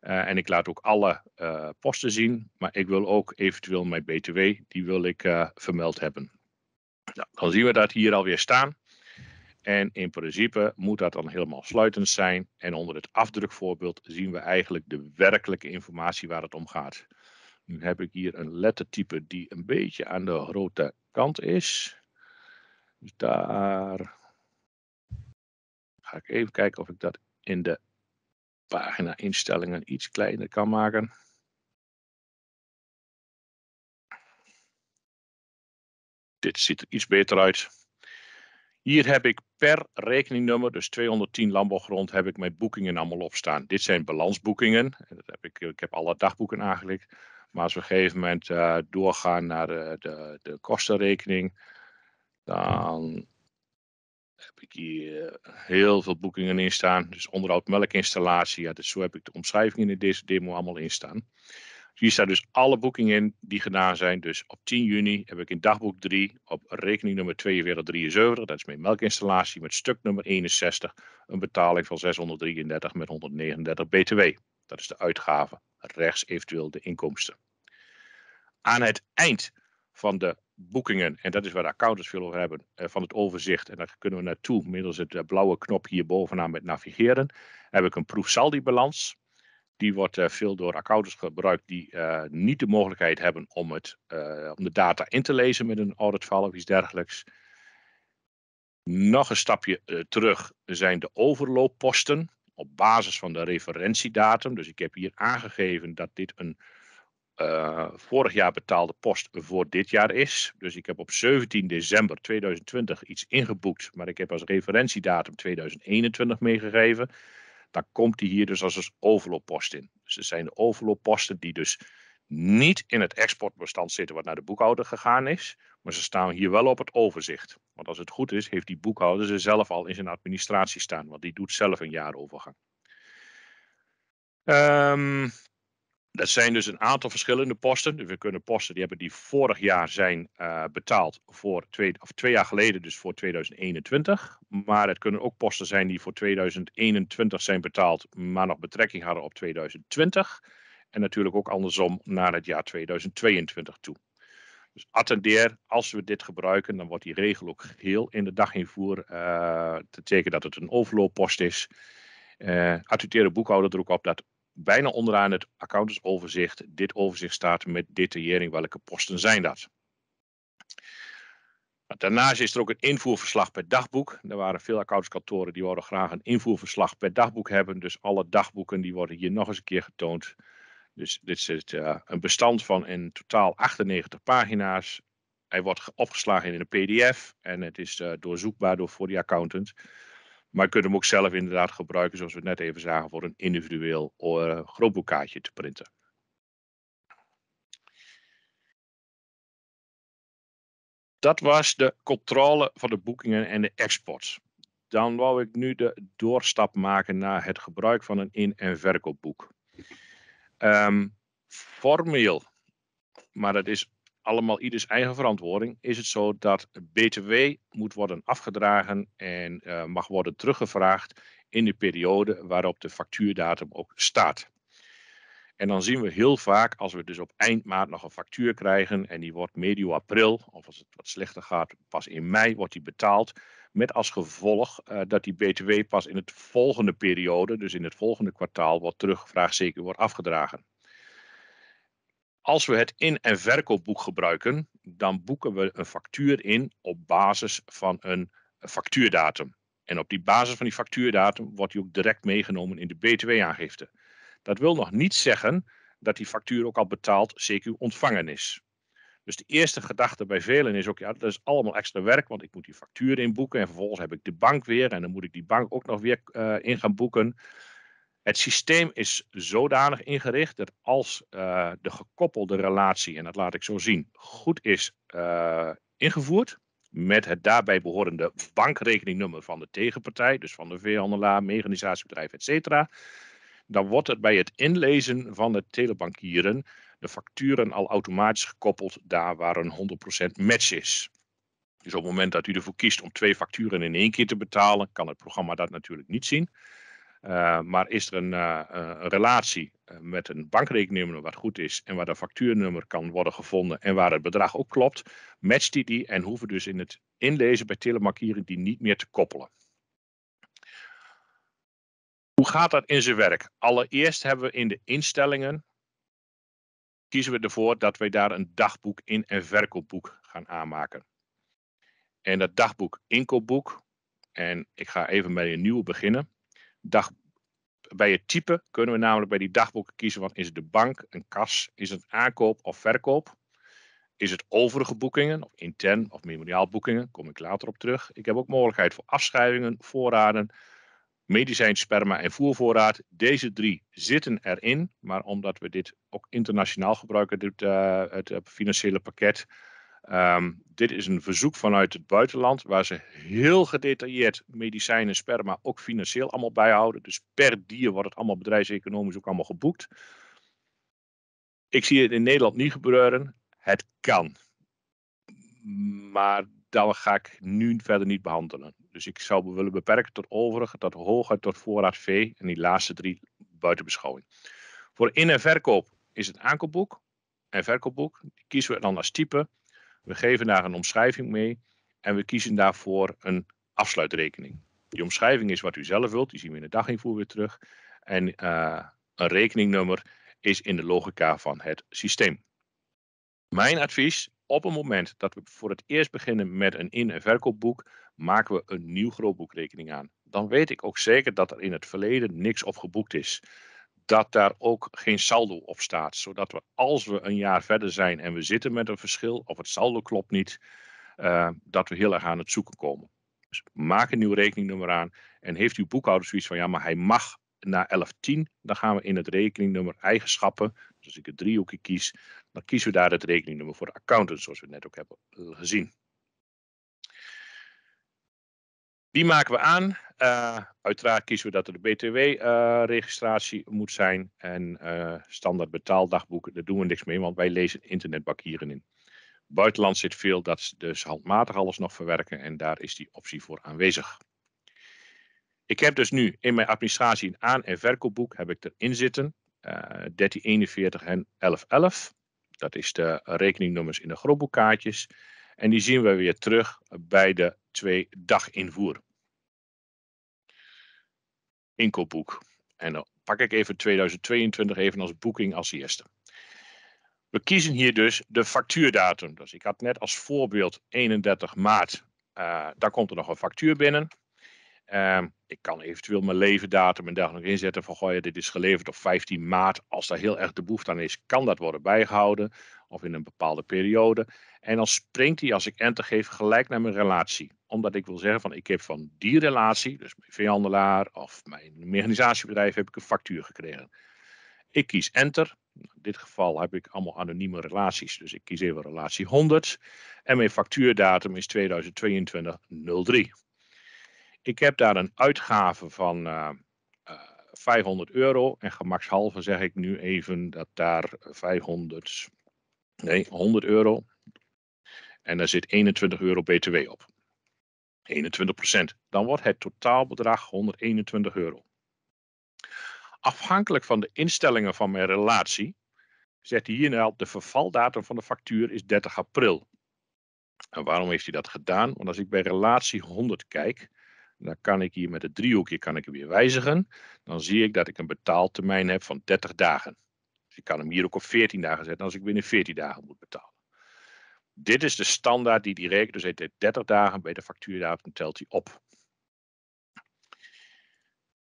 Eh, en ik laat ook alle eh, posten zien, maar ik wil ook eventueel mijn BTW, die wil ik eh, vermeld hebben. Nou, dan zien we dat hier alweer staan. En in principe moet dat dan helemaal sluitend zijn. En onder het afdrukvoorbeeld zien we eigenlijk de werkelijke informatie waar het om gaat. Nu heb ik hier een lettertype die een beetje aan de grote kant is. Dus daar ga ik even kijken of ik dat in de pagina instellingen iets kleiner kan maken. Dit ziet er iets beter uit. Hier heb ik per rekeningnummer, dus 210 landbouwgrond, heb ik mijn boekingen allemaal opstaan. Dit zijn balansboekingen. Dat heb ik, ik heb alle dagboeken aangelegd. Maar als we op een gegeven moment eh, doorgaan naar de, eh, de, de, kostenrekening, dan heb ik hier eh, heel veel boekingen in staan. Dus onderhoud melkinstallatie, ja, dus zo heb ik de omschrijvingen in deze demo allemaal in staan. Hier staan dus alle boekingen in die gedaan zijn. Dus op 10 juni heb ik in dagboek 3 op rekening nummer 4273, dat is mijn melkinstallatie met stuk nummer 61, een betaling van 633 met 139 btw. Dat is de uitgave, rechts eventueel de inkomsten aan het eind van de boekingen, en dat is waar de accountants veel over hebben, eh, van het overzicht. En daar kunnen we naartoe middels het eh, blauwe knop hier bovenaan met navigeren. Heb ik een proefsaldi-balans. Die wordt eh, veel door accountants gebruikt die niet de mogelijkheid hebben om, het, om de data in te lezen met een auditval of iets dergelijks. Nog een stapje terug zijn de overloopposten op basis van de referentiedatum. Dus ik heb hier aangegeven dat dit een eh, vorig jaar betaalde post voor dit jaar is. Dus ik heb op 17 december 2020 iets ingeboekt, maar ik heb als referentiedatum 2021 meegegeven. Dan komt die hier dus als een overlooppost in. Dus er zijn de overloopposten die dus niet in het exportbestand zitten wat naar de boekhouder gegaan is. Maar ze staan hier wel op het overzicht. Want als het goed is, heeft die boekhouder ze zelf al in zijn administratie staan. Want die doet zelf een jaarovergang. Ehm dat zijn dus een aantal verschillende posten. Dus we kunnen posten die hebben die vorig jaar zijn eh, betaald voor twee, of twee jaar geleden, dus voor 2021. Maar het kunnen ook posten zijn die voor 2021 zijn betaald, maar nog betrekking hadden op 2020. En natuurlijk ook andersom naar het jaar 2022 toe. Dus attendeer, als we dit gebruiken, dan wordt die regel ook geheel in de daginvoer. Uh, eh, te tekenen dat het een overlooppost is. Uh, de boekhouder er ook op dat bijna onderaan het accountantsoverzicht. Dit overzicht staat met detaillering welke posten zijn dat. Nou, daarnaast is er ook een invoerverslag per dagboek. Er waren veel accountantskantoren die wilden graag een invoerverslag per dagboek hebben. Dus alle dagboeken die worden hier nog eens een keer getoond. Dus dit is het, eh, een bestand van in totaal 98 pagina's. Hij wordt opgeslagen in een PDF en het is eh, doorzoekbaar door, voor die accountant. Maar je kunt hem ook zelf inderdaad gebruiken, zoals we net even zagen, voor een individueel eh, grootboekkaartje te printen. Dat was de controle van de boekingen en de exports. Dan wou ik nu de doorstap maken naar het gebruik van een in- en verkoopboek. Ehm, formeel, maar dat is allemaal ieders eigen verantwoording, is het zo dat BTW moet worden afgedragen en eh, mag worden teruggevraagd in de periode waarop de factuurdatum ook staat. En dan zien we heel vaak, als we dus op eind maart nog een factuur krijgen en die wordt medio april, of als het wat slechter gaat, pas in mei wordt die betaald. Met als gevolg eh, dat die BTW pas in het volgende periode, dus in het volgende kwartaal, wordt teruggevraagd, zeker wordt afgedragen. Als we het in- en verkoopboek gebruiken, dan boeken we een factuur in op basis van een factuurdatum. En op die basis van die factuurdatum wordt die ook direct meegenomen in de BTW-aangifte. Dat wil nog niet zeggen dat die factuur ook al betaald CQ ontvangen is. Dus de eerste gedachte bij velen is ook, ja, dat is allemaal extra werk, want ik moet die factuur inboeken en vervolgens heb ik de bank weer en dan moet ik die bank ook nog weer eh, in gaan boeken. Het systeem is zodanig ingericht dat als eh, de gekoppelde relatie, en dat laat ik zo zien, goed is eh, ingevoerd, met het daarbij behorende bankrekeningnummer van de tegenpartij, dus van de veehandelaar, mechanisatiebedrijf, etc., dan wordt het bij het inlezen van de telebankieren de facturen al automatisch gekoppeld daar waar een 100% match is. Dus op het moment dat u ervoor kiest om twee facturen in één keer te betalen, kan het programma dat natuurlijk niet zien. Eh, maar is er een, eh, eh, een relatie met een bankrekeningnummer wat goed is en waar de factuurnummer kan worden gevonden en waar het bedrag ook klopt, matcht die die en hoeven dus in het inlezen bij telemarkieren die niet meer te koppelen. Hoe gaat dat in zijn werk? Allereerst hebben we in de instellingen kiezen we ervoor dat wij daar een dagboek in- en verkoopboek gaan aanmaken. En dat dagboek inkoopboek, en ik ga even met een nieuwe beginnen dag, bij het type kunnen we namelijk bij die dagboeken kiezen: is het de bank, een kas, is het aankoop of verkoop? Is het overige boekingen, of intern of boekingen? Kom ik later op terug. Ik heb ook mogelijkheid voor afschrijvingen, voorraden, medicijn, sperma en voervoorraad. Deze drie zitten erin, maar omdat we dit ook internationaal gebruiken, eh, het financiële pakket, Ehm, dit is een verzoek vanuit het buitenland, waar ze heel gedetailleerd medicijnen, sperma, ook financieel allemaal bijhouden. Dus per dier wordt het allemaal bedrijfseconomisch ook allemaal geboekt. Ik zie het in Nederland niet gebeuren. Het kan. Maar dat ga ik nu verder niet behandelen. Dus ik zou willen beperken tot overige, tot hoger tot voorraad vee en die laatste drie buiten beschouwing. Voor in- en verkoop is het aankoopboek en verkoopboek. Die kiezen we dan als type. We geven daar een omschrijving mee en we kiezen daarvoor een afsluitrekening. Die omschrijving is wat u zelf wilt, die zien we in de daginvoer weer terug. En eh, een rekeningnummer is in de logica van het systeem. Mijn advies, op het moment dat we voor het eerst beginnen met een in- en verkoopboek, maken we een nieuw grootboekrekening aan. Dan weet ik ook zeker dat er in het verleden niks op geboekt is dat daar ook geen saldo op staat. Zodat we als we een jaar verder zijn en we zitten met een verschil of het saldo klopt niet, eh, dat we heel erg aan het zoeken komen. Dus maak een nieuw rekeningnummer aan en heeft uw boekhouder zoiets van ja, maar hij mag naar 1110, dan gaan we in het rekeningnummer eigenschappen, dus als ik het driehoekje kies, dan kiezen we daar het rekeningnummer voor de accountant, zoals we net ook hebben gezien. Die maken we aan. Eh, uiteraard kiezen we dat er de BTW-registratie eh, moet zijn. En uh, standaard betaaldagboeken, daar doen we niks mee, want wij lezen internetbankieren in. Buitenland zit veel dat ze dus handmatig alles nog verwerken en daar is die optie voor aanwezig. Ik heb dus nu in mijn administratie een aan- en verkoopboek heb ik erin zitten. 1341 en 1111. Dat is de rekeningnummers in de grootboekkaartjes. En die zien we weer terug bij de twee daginvoer inkoopboek. En dan pak ik even 2022 even als boeking als eerste. We kiezen hier dus de factuurdatum. Dus ik had net als voorbeeld 31 maart. Uh, komt er nog een factuur binnen. Ehm, ik kan eventueel mijn leverdatum en nog inzetten van goh, dit is geleverd op 15 maart. Als daar heel erg de behoefte aan is, kan dat worden bijgehouden of in een bepaalde periode. En dan springt hij als ik enter geef gelijk naar mijn relatie omdat ik wil zeggen van ik heb van die relatie, dus mijn veehandelaar of mijn mechanisatiebedrijf, heb ik een factuur gekregen. Ik kies enter. Nou, in dit geval heb ik allemaal anonieme relaties, dus ik kies even relatie 100. En mijn factuurdatum is 2022-03. Ik heb daar een uitgave van 500 eh, eh, euro. En gemakshalve zeg ik nu even dat daar 500, nee, 100 euro. En daar zit 21 euro BTW op. 21%. Dan wordt het totaalbedrag 121 euro. Afhankelijk van de instellingen van mijn relatie, zet hij hier nou de vervaldatum van de factuur is 30 april. En waarom heeft hij dat gedaan? Want als ik bij relatie 100 kijk, dan kan ik hier met het driehoekje kan ik weer wijzigen. Dan zie ik dat ik een betaaltermijn heb van 30 dagen. Dus ik kan hem hier ook op 14 dagen zetten als ik binnen 14 dagen moet betalen. Dit is de standaard die die rekent. Dus hij deed 30 dagen bij de factuurdatum telt hij op.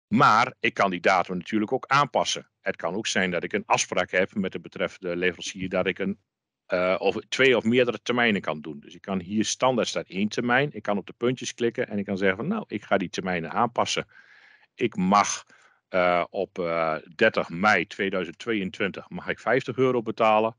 Maar ik kan die datum natuurlijk ook aanpassen. Het kan ook zijn dat ik een afspraak heb met de betreffende leverancier dat ik een, eh, of twee of meerdere termijnen kan doen. Dus ik kan hier standaard staat één termijn. Ik kan op de puntjes klikken en ik kan zeggen van nou, ik ga die termijnen aanpassen. Ik mag eh, op 30 eh, mei 2022 mag ik 50 euro betalen.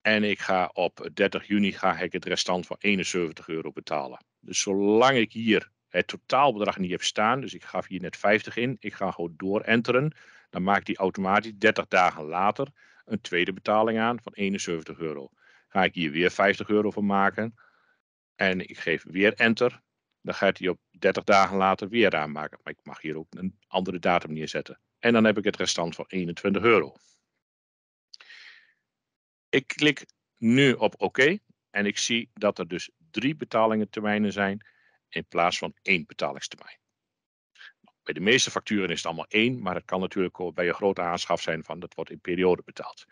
En ik ga op 30 juni ga ik het restant van 71 euro betalen. Dus zolang ik hier het totaalbedrag niet heb staan, dus ik gaf hier net 50 in, ik ga gewoon door enteren, dan maakt die automatisch 30 dagen later een tweede betaling aan van 71 euro. Ga ik hier weer 50 euro van maken en ik geef weer enter, dan gaat hij op 30 dagen later weer aanmaken. Maar ik mag hier ook een andere datum neerzetten. En dan heb ik het restant van 21 euro. Ik klik nu op oké en ik zie dat er dus drie betalingstermijnen zijn in plaats van één betalingstermijn. Bij de meeste facturen is het allemaal één, maar het kan natuurlijk ook bij een grote aanschaf zijn van dat wordt in periode betaald.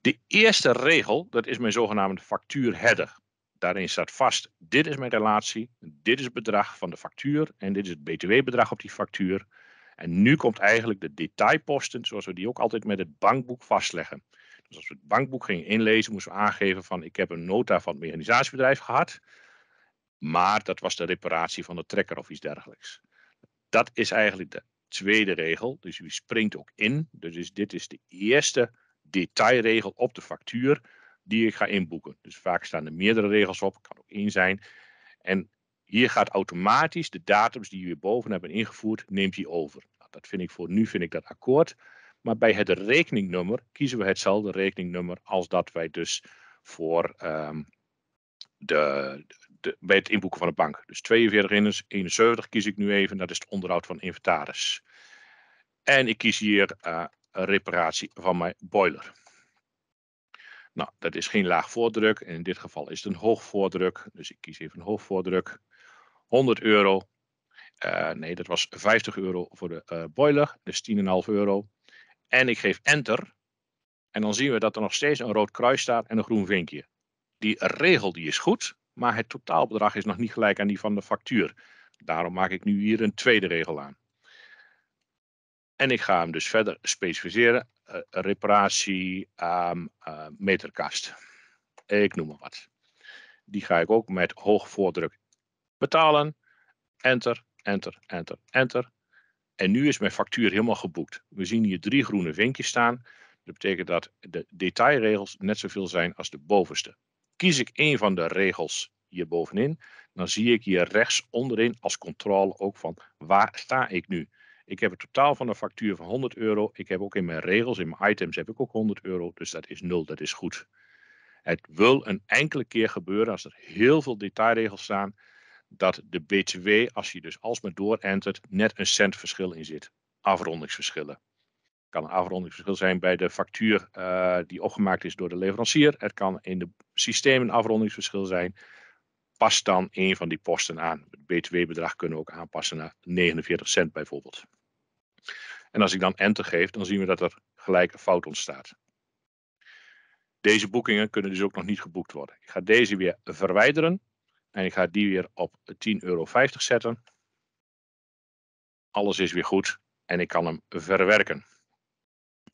De eerste regel, dat is mijn zogenaamde factuurheader. Daarin staat vast, dit is mijn relatie, dit is het bedrag van de factuur en dit is het btw-bedrag op die factuur. En nu komt eigenlijk de detailposten, zoals we die ook altijd met het bankboek vastleggen. Dus als we het bankboek gingen inlezen, moesten we aangeven van ik heb een nota van het mechanisatiebedrijf gehad. Maar dat was de reparatie van de trekker of iets dergelijks. Dat is eigenlijk de tweede regel. Dus u springt ook in. Dus dit is de eerste detailregel op de factuur die ik ga inboeken. Dus vaak staan er meerdere regels op, kan ook één zijn. En hier gaat automatisch de datums die u hierboven hebt ingevoerd, neemt hij over. Nou, dat vind ik voor nu vind ik dat akkoord. Maar bij het rekeningnummer kiezen we hetzelfde rekeningnummer als dat wij dus voor ehm, de, bij het inboeken van de bank. Dus 4271 kies ik nu even, dat is het onderhoud van inventaris. En ik kies hier eh, reparatie van mijn boiler. Nou, dat is geen laag voordruk. En in dit geval is het een hoog voordruk. Dus ik kies even een hoog voordruk. 100 euro. Eh, nee, dat was 50 euro voor de eh, boiler. Dus 10,5 euro en ik geef enter. En dan zien we dat er nog steeds een rood kruis staat en een groen vinkje. Die regel die is goed, maar het totaalbedrag is nog niet gelijk aan die van de factuur. Daarom maak ik nu hier een tweede regel aan. En ik ga hem dus verder specificeren. Eh, reparatie, um, meterkast. Ik noem maar wat. Die ga ik ook met hoog voordruk betalen. Enter, enter, enter, enter. En nu is mijn factuur helemaal geboekt. We zien hier drie groene vinkjes staan. Dat betekent dat de detailregels net zoveel zijn als de bovenste. Kies ik een van de regels hier bovenin, dan zie ik hier rechts onderin als controle ook van waar sta ik nu. Ik heb een totaal van een factuur van 100 euro. Ik heb ook in mijn regels, in mijn items heb ik ook 100 euro. Dus dat is nul, dat is goed. Het wil een enkele keer gebeuren als er heel veel detailregels staan dat de BTW, als je dus alsmaar doorentert, net een cent verschil in zit. Afrondingsverschillen. Het kan een afrondingsverschil zijn bij de factuur eh, die opgemaakt is door de leverancier. Het kan in de systeem een afrondingsverschil zijn. Pas dan een van die posten aan. Het BTW-bedrag kunnen we ook aanpassen naar 49 cent bijvoorbeeld. En als ik dan enter geef, dan zien we dat er gelijk een fout ontstaat. Deze boekingen kunnen dus ook nog niet geboekt worden. Ik ga deze weer verwijderen en ik ga die weer op 10,50 euro zetten. Alles is weer goed en ik kan hem verwerken.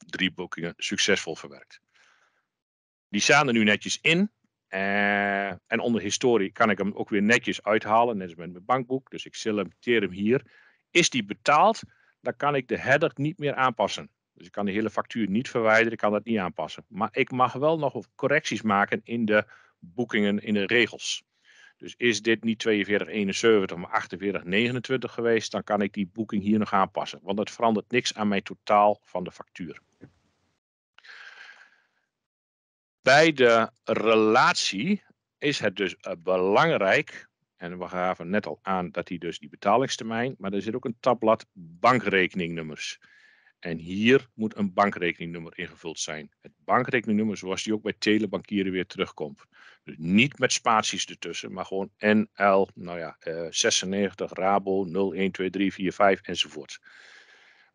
Drie boekingen succesvol verwerkt. Die staan er nu netjes in. Eh, en onder historie kan ik hem ook weer netjes uithalen, net als met mijn bankboek. Dus ik selecteer hem hier. Is die betaald, dan kan ik de header niet meer aanpassen. Dus ik kan de hele factuur niet verwijderen, ik kan dat niet aanpassen. Maar ik mag wel nog correcties maken in de boekingen, in de regels. Dus is dit niet 4271, maar 4829 geweest, dan kan ik die boeking hier nog aanpassen. Want het verandert niks aan mijn totaal van de factuur. Bij de relatie is het dus eh, belangrijk, en we gaven net al aan dat hij dus die betalingstermijn, maar er zit ook een tabblad bankrekeningnummers. En hier moet een bankrekeningnummer ingevuld zijn. Het bankrekeningnummer zoals die ook bij telebankieren weer terugkomt. Dus niet met spaties ertussen, maar gewoon NL, nou ja, 96, eh, Rabo, 012345 enzovoort.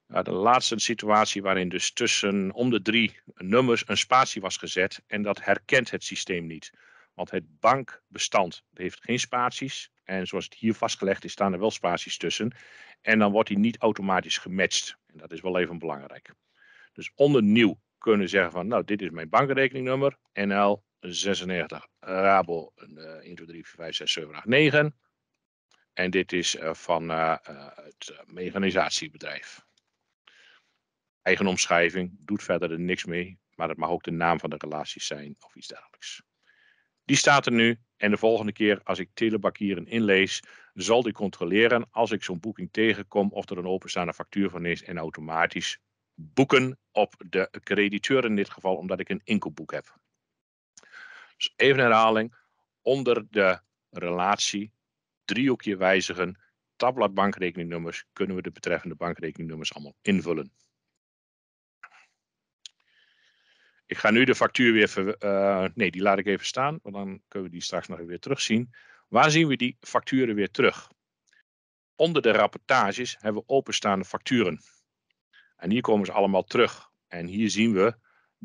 Nou, de laatste situatie waarin dus tussen om de drie nummers een spatie was gezet en dat herkent het systeem niet. Want het bankbestand heeft geen spaties. En zoals het hier vastgelegd is, staan er wel spaties tussen. En dan wordt die niet automatisch gematcht. En dat is wel even belangrijk. Dus onder nieuw kunnen zeggen van, nou, dit is mijn bankrekeningnummer, NL, 96 Rabo een, 1, 2, 3, 4, 5, 6, 7, 8, 9. En dit is eh, van eh, eh, het mechanisatiebedrijf. Eigen omschrijving, doet verder er niks mee, maar het mag ook de naam van de relatie zijn of iets dergelijks. Die staat er nu en de volgende keer als ik telebakieren inlees, zal die controleren als ik zo'n boeking tegenkom of er een openstaande factuur van is en automatisch boeken op de crediteur in dit geval, omdat ik een inkoopboek heb. Dus even herhaling. Onder de relatie driehoekje wijzigen, tabblad bankrekeningnummers, kunnen we de betreffende bankrekeningnummers allemaal invullen. Ik ga nu de factuur weer, ver, eh, nee die laat ik even staan, want dan kunnen we die straks nog weer terugzien. Waar zien we die facturen weer terug? Onder de rapportages hebben we openstaande facturen. En hier komen ze allemaal terug. En hier zien we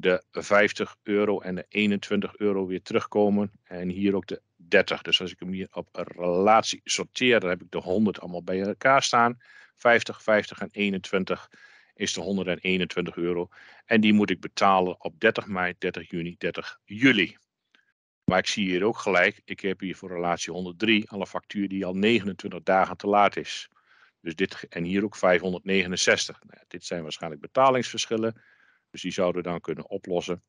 de 50 euro en de 21 euro weer terugkomen. En hier ook de 30. Dus als ik hem hier op relatie sorteer, dan heb ik de 100 allemaal bij elkaar staan. 50, 50 en 21 is de 121 euro. En die moet ik betalen op 30 mei, 30 juni, 30 juli. Maar ik zie hier ook gelijk, ik heb hier voor relatie 103 al een factuur die al 29 dagen te laat is. Dus dit, en hier ook 569. Nou, dit zijn waarschijnlijk betalingsverschillen. Dus die zouden we dan kunnen oplossen.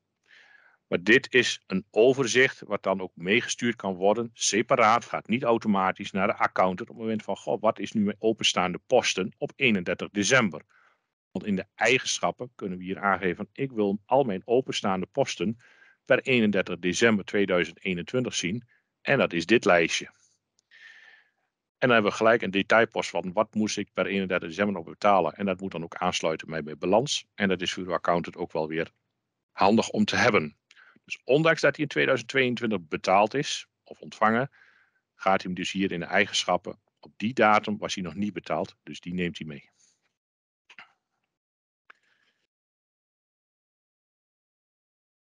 Maar dit is een overzicht wat dan ook meegestuurd kan worden, separaat, gaat niet automatisch naar de accountant op het moment van, goh, wat is nu mijn openstaande posten op 31 december? Want in de eigenschappen kunnen we hier aangeven, ik wil al mijn openstaande posten per 31 december 2021 zien. En dat is dit lijstje. En dan hebben we gelijk een detailpost van wat moest ik per 31 december nog betalen. En dat moet dan ook aansluiten bij mijn balans. En dat is voor uw accountant ook wel weer handig om te hebben. Dus ondanks dat hij in 2022 betaald is of ontvangen, gaat hij hem dus hier in de eigenschappen. Op die datum was hij nog niet betaald, dus die neemt hij mee.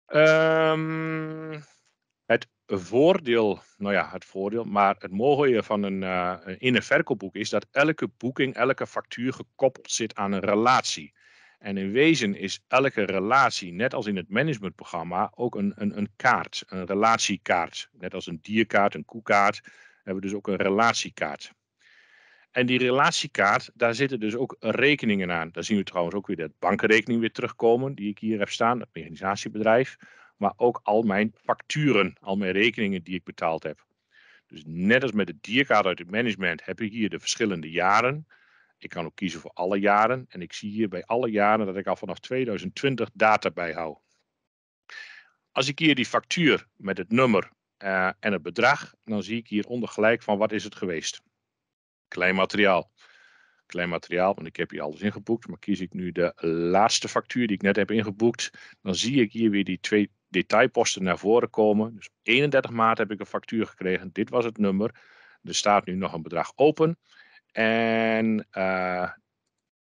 Ehm voordeel, nou ja, het voordeel, maar het mooie van een, uh, in een verkoopboek is dat elke boeking, elke factuur gekoppeld zit aan een relatie. En in wezen is elke relatie, net als in het managementprogramma, ook een, een, een kaart, een relatiekaart. Net als een dierkaart, een koekaart, hebben we dus ook een relatiekaart. En die relatiekaart, daar zitten dus ook rekeningen aan. Daar zien we trouwens ook weer dat bankrekening weer terugkomen, die ik hier heb staan, het mechanisatiebedrijf maar ook al mijn facturen, al mijn rekeningen die ik betaald heb. Dus net als met de dierkaart uit het management heb ik hier de verschillende jaren. Ik kan ook kiezen voor alle jaren. En ik zie hier bij alle jaren dat ik al vanaf 2020 data bijhoud. Als ik hier die factuur met het nummer eh, en het bedrag, dan zie ik hieronder gelijk van wat is het geweest. Klein materiaal. Klein materiaal, want ik heb hier alles ingeboekt. Maar kies ik nu de laatste factuur die ik net heb ingeboekt, dan zie ik hier weer die twee, detailposten naar voren komen. Dus 31 maart heb ik een factuur gekregen. Dit was het nummer. Er staat nu nog een bedrag open. En eh,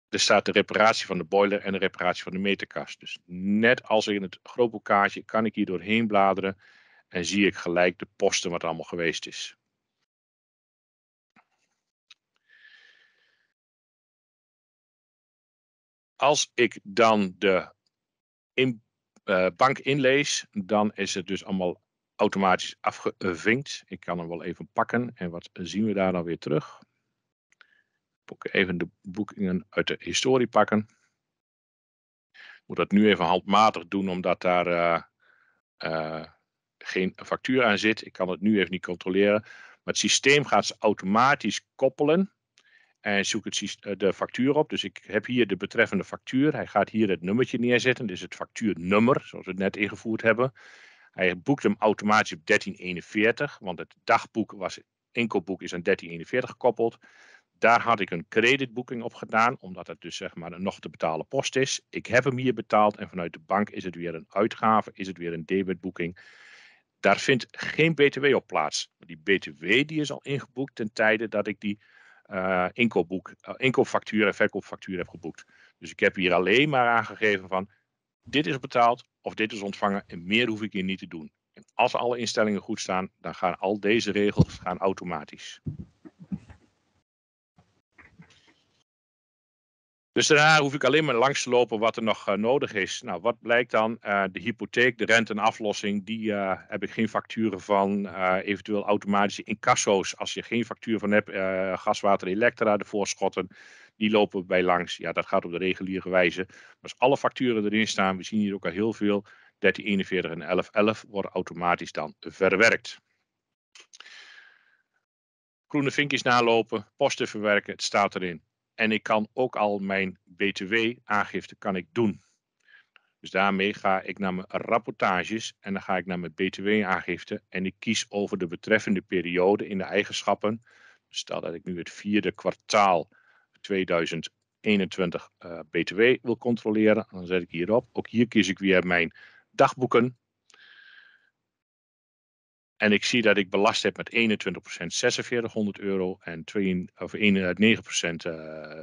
er staat de reparatie van de boiler en de reparatie van de meterkast. Dus net als in het grootboekkaartje kan ik hier doorheen bladeren en zie ik gelijk de posten wat allemaal geweest is. Als ik dan de in eh, bank inlees, dan is het dus allemaal automatisch afgevinkt. Ik kan hem wel even pakken en wat zien we daar dan weer terug? Ik even de boekingen uit de historie pakken. Ik moet dat nu even handmatig doen, omdat daar eh, eh, geen factuur aan zit. Ik kan het nu even niet controleren. Maar het systeem gaat ze automatisch koppelen en zoek het, eh, de factuur op. Dus ik heb hier de betreffende factuur. Hij gaat hier het nummertje neerzetten. Dus het factuurnummer, zoals we het net ingevoerd hebben. Hij boekt hem automatisch op 1341, want het dagboek was, enkelboek is aan 1341 gekoppeld. Daar had ik een creditboeking op gedaan, omdat het dus zeg maar een nog te betalen post is. Ik heb hem hier betaald en vanuit de bank is het weer een uitgave, is het weer een debitboeking. Daar vindt geen BTW op plaats. Die BTW die is al ingeboekt ten tijde dat ik die uh, inkoopboek, eh, inkoopfactuur en verkoopfactuur heb geboekt. Dus ik heb hier alleen maar aangegeven van dit is betaald of dit is ontvangen en meer hoef ik hier niet te doen. En als alle instellingen goed staan, dan gaan al deze regels gaan automatisch. Dus daarna hoef ik alleen maar langs te lopen wat er nog eh, nodig is. Nou, wat blijkt dan? Eh, de hypotheek, de rente en aflossing, die eh, heb ik geen facturen van. eventueel automatische incasso's. Als je geen factuur van hebt, gas, water, elektra, de voorschotten die lopen bij langs. Ja, dat gaat op de reguliere wijze. Maar als alle facturen erin staan, we zien hier ook al heel veel, 1341 en 1111 worden automatisch dan verwerkt. Groene vinkjes nalopen, posten verwerken, het staat erin. En ik kan ook al mijn BTW-aangifte kan ik doen. Dus daarmee ga ik naar mijn rapportages en dan ga ik naar mijn BTW-aangifte en ik kies over de betreffende periode in de eigenschappen. Dus stel dat ik nu het vierde kwartaal 2021 eh, BTW wil controleren, dan zet ik hierop. Ook hier kies ik weer mijn dagboeken en ik zie dat ik belast heb met 21% 4600 euro en 2, of 9% 224.000 eh,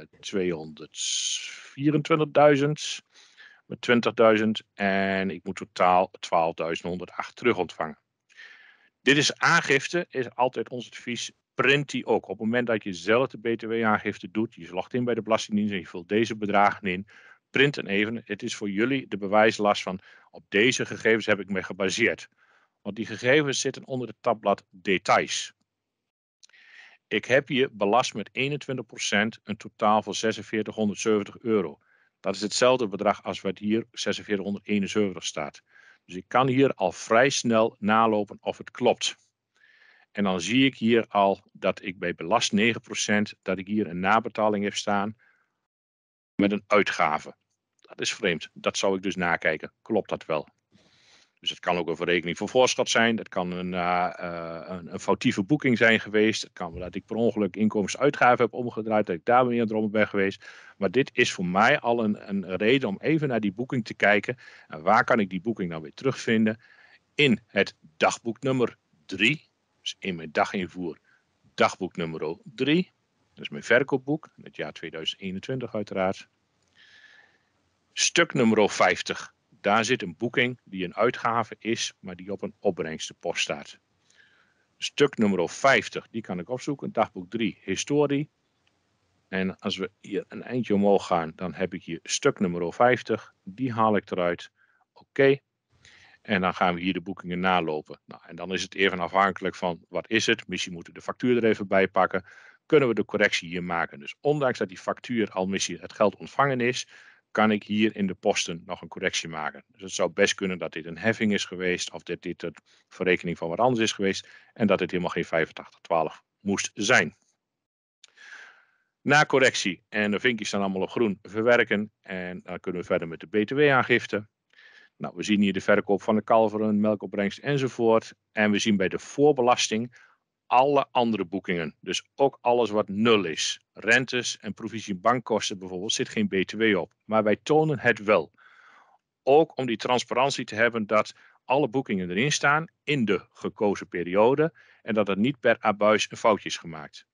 eh, met 20.000 en ik moet totaal 12.108 terug ontvangen. Dit is aangifte, is altijd ons advies. Print die ook. Op het moment dat je zelf de BTW-aangifte doet, je logt in bij de Belastingdienst en je vult deze bedragen in, print en even. Het is voor jullie de bewijslast van op deze gegevens heb ik me gebaseerd want die gegevens zitten onder het tabblad details. Ik heb je belast met 21% een totaal van 4670 euro. Dat is hetzelfde bedrag als wat hier 4671 staat. Dus ik kan hier al vrij snel nalopen of het klopt. En dan zie ik hier al dat ik bij belast 9% dat ik hier een nabetaling heb staan met een uitgave. Dat is vreemd. Dat zou ik dus nakijken. Klopt dat wel? Dus het kan ook een verrekening voor voorschot zijn. Dat kan een, eh, eh, een, een, foutieve boeking zijn geweest. Het kan dat ik per ongeluk inkomensuitgaven heb omgedraaid. Dat ik daarmee aan het ben geweest. Maar dit is voor mij al een, een reden om even naar die boeking te kijken. En waar kan ik die boeking dan weer terugvinden? In het dagboek nummer 3. Dus in mijn daginvoer dagboek nummer 3. Dat is mijn verkoopboek. Het jaar 2021 uiteraard. Stuk nummer 50 daar zit een boeking die een uitgave is, maar die op een opbrengstenpost staat. Stuk nummer 50, die kan ik opzoeken. Dagboek 3, historie. En als we hier een eindje omhoog gaan, dan heb ik hier stuk nummer 50. Die haal ik eruit. Oké. En dan gaan we hier de boekingen nalopen. Nou, en dan is het even afhankelijk van wat is het. Misschien moeten we de factuur er even bij pakken. Kunnen we de correctie hier maken. Dus ondanks dat die factuur al misschien het geld ontvangen is, kan ik hier in de posten nog een correctie maken. Dus het zou best kunnen dat dit een heffing is geweest, of dat dit het verrekening van wat anders is geweest, en dat het helemaal geen 85,12 moest zijn. Na correctie, en de vinkjes dan allemaal op groen, verwerken. En dan kunnen we verder met de btw-aangifte. Nou, we zien hier de verkoop van de kalveren, melkopbrengst enzovoort. En we zien bij de voorbelasting alle andere boekingen. Dus ook alles wat nul is. Rentes en provisie bankkosten bijvoorbeeld zit geen BTW op. Maar wij tonen het wel. Ook om die transparantie te hebben dat alle boekingen erin staan in de gekozen periode en dat er niet per abuis een foutje is gemaakt.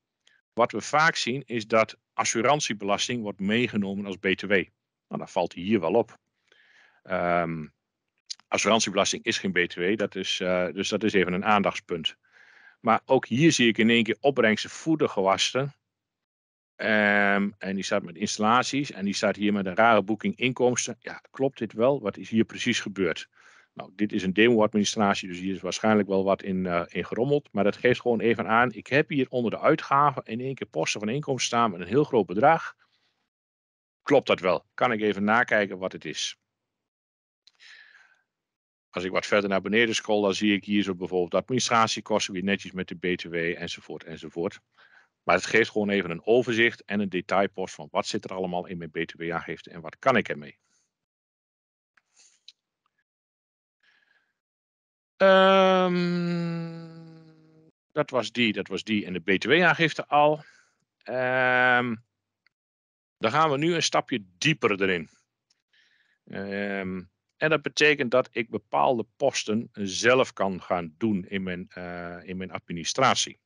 Wat we vaak zien is dat assurantiebelasting wordt meegenomen als BTW. Nou, dat valt hier wel op. Ehm, assurantiebelasting is geen BTW, dat is, eh, dus dat is even een aandachtspunt. Maar ook hier zie ik in één keer opbrengsten voedengewassen Um, ehm, en die staat met installaties en die staat hier met een rare boeking inkomsten. Ja, klopt dit wel? Wat is hier precies gebeurd? Nou, dit is een demo-administratie, dus hier is waarschijnlijk wel wat in, eh, in gerommeld. Maar dat geeft gewoon even aan, ik heb hier onder de uitgaven in één keer posten van inkomsten staan met een heel groot bedrag. Klopt dat wel? Kan ik even nakijken wat het is? Als ik wat verder naar beneden scroll, dan zie ik hier zo bijvoorbeeld administratiekosten weer netjes met de BTW enzovoort enzovoort. Maar het geeft gewoon even een overzicht en een detailpost van wat zit er allemaal in mijn BTW-aangifte en wat kan ik ermee. Ehm, dat was die, dat was die en de BTW-aangifte al. Ehm, dan gaan we nu een stapje dieper erin. Um, en dat betekent dat ik bepaalde posten zelf kan gaan doen in mijn, eh, in mijn administratie.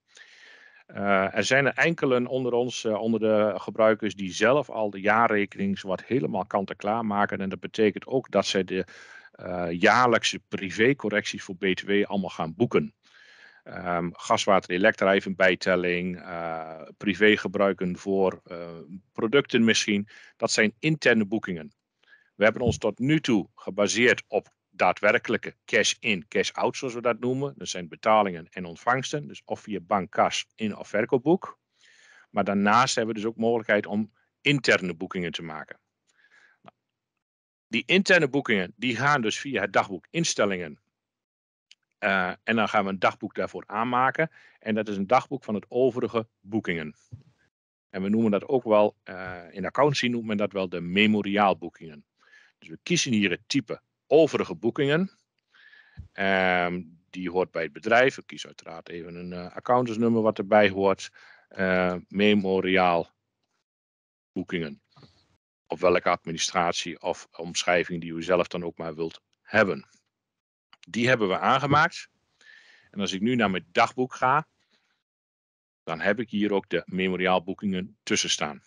Eh, er zijn er enkelen onder ons, eh, onder de gebruikers, die zelf al de jaarrekening wat helemaal kant-en-klaar maken. En dat betekent ook dat zij de jaarlijkse privécorrecties voor BTW allemaal gaan boeken. Um, ehm, gas, water, elektra bijtelling, privégebruiken voor producten misschien. Dat zijn interne boekingen. We hebben ons tot nu toe gebaseerd op daadwerkelijke cash-in, cash-out, zoals we dat noemen. Dat zijn betalingen en ontvangsten, dus of via bankkas in of verkoopboek. Maar daarnaast hebben we dus ook mogelijkheid om interne boekingen te maken. Nou, die interne boekingen die gaan dus via het dagboek instellingen. Eh, en dan gaan we een dagboek daarvoor aanmaken. En dat is een dagboek van het overige boekingen. En we noemen dat ook wel, eh, in accountie noemt men dat wel de memoriaalboekingen. Dus we kiezen hier het type overige boekingen. Ehm, die hoort bij het bedrijf. We kiezen uiteraard even een uh, accountantsnummer wat erbij hoort. Uh, memoriaal boekingen. Of welke administratie of omschrijving die u zelf dan ook maar wilt hebben. Die hebben we aangemaakt. En als ik nu naar mijn dagboek ga, dan heb ik hier ook de memoriaalboekingen tussen staan.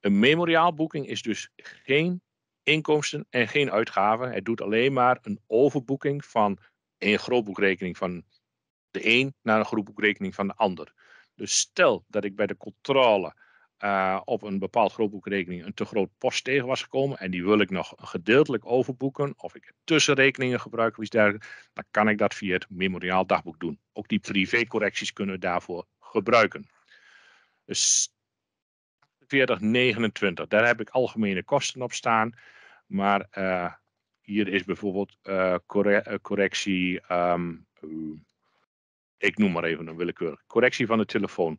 Een memoriaalboeking is dus geen inkomsten en geen uitgaven. Het doet alleen maar een overboeking van een grootboekrekening van de een naar een grootboekrekening van de ander. Dus stel dat ik bij de controle eh, op een bepaald grootboekrekening een te groot post tegen was gekomen en die wil ik nog gedeeltelijk overboeken of ik tussenrekeningen gebruik of iets dergelijks, dan kan ik dat via het memoriaaldagboek doen. Ook die privécorrecties kunnen we daarvoor gebruiken. Dus 4029, daar heb ik algemene kosten op staan. Maar eh, hier is bijvoorbeeld eh, eh, correctie, ehm, ik noem maar even een willekeurige correctie van de telefoon.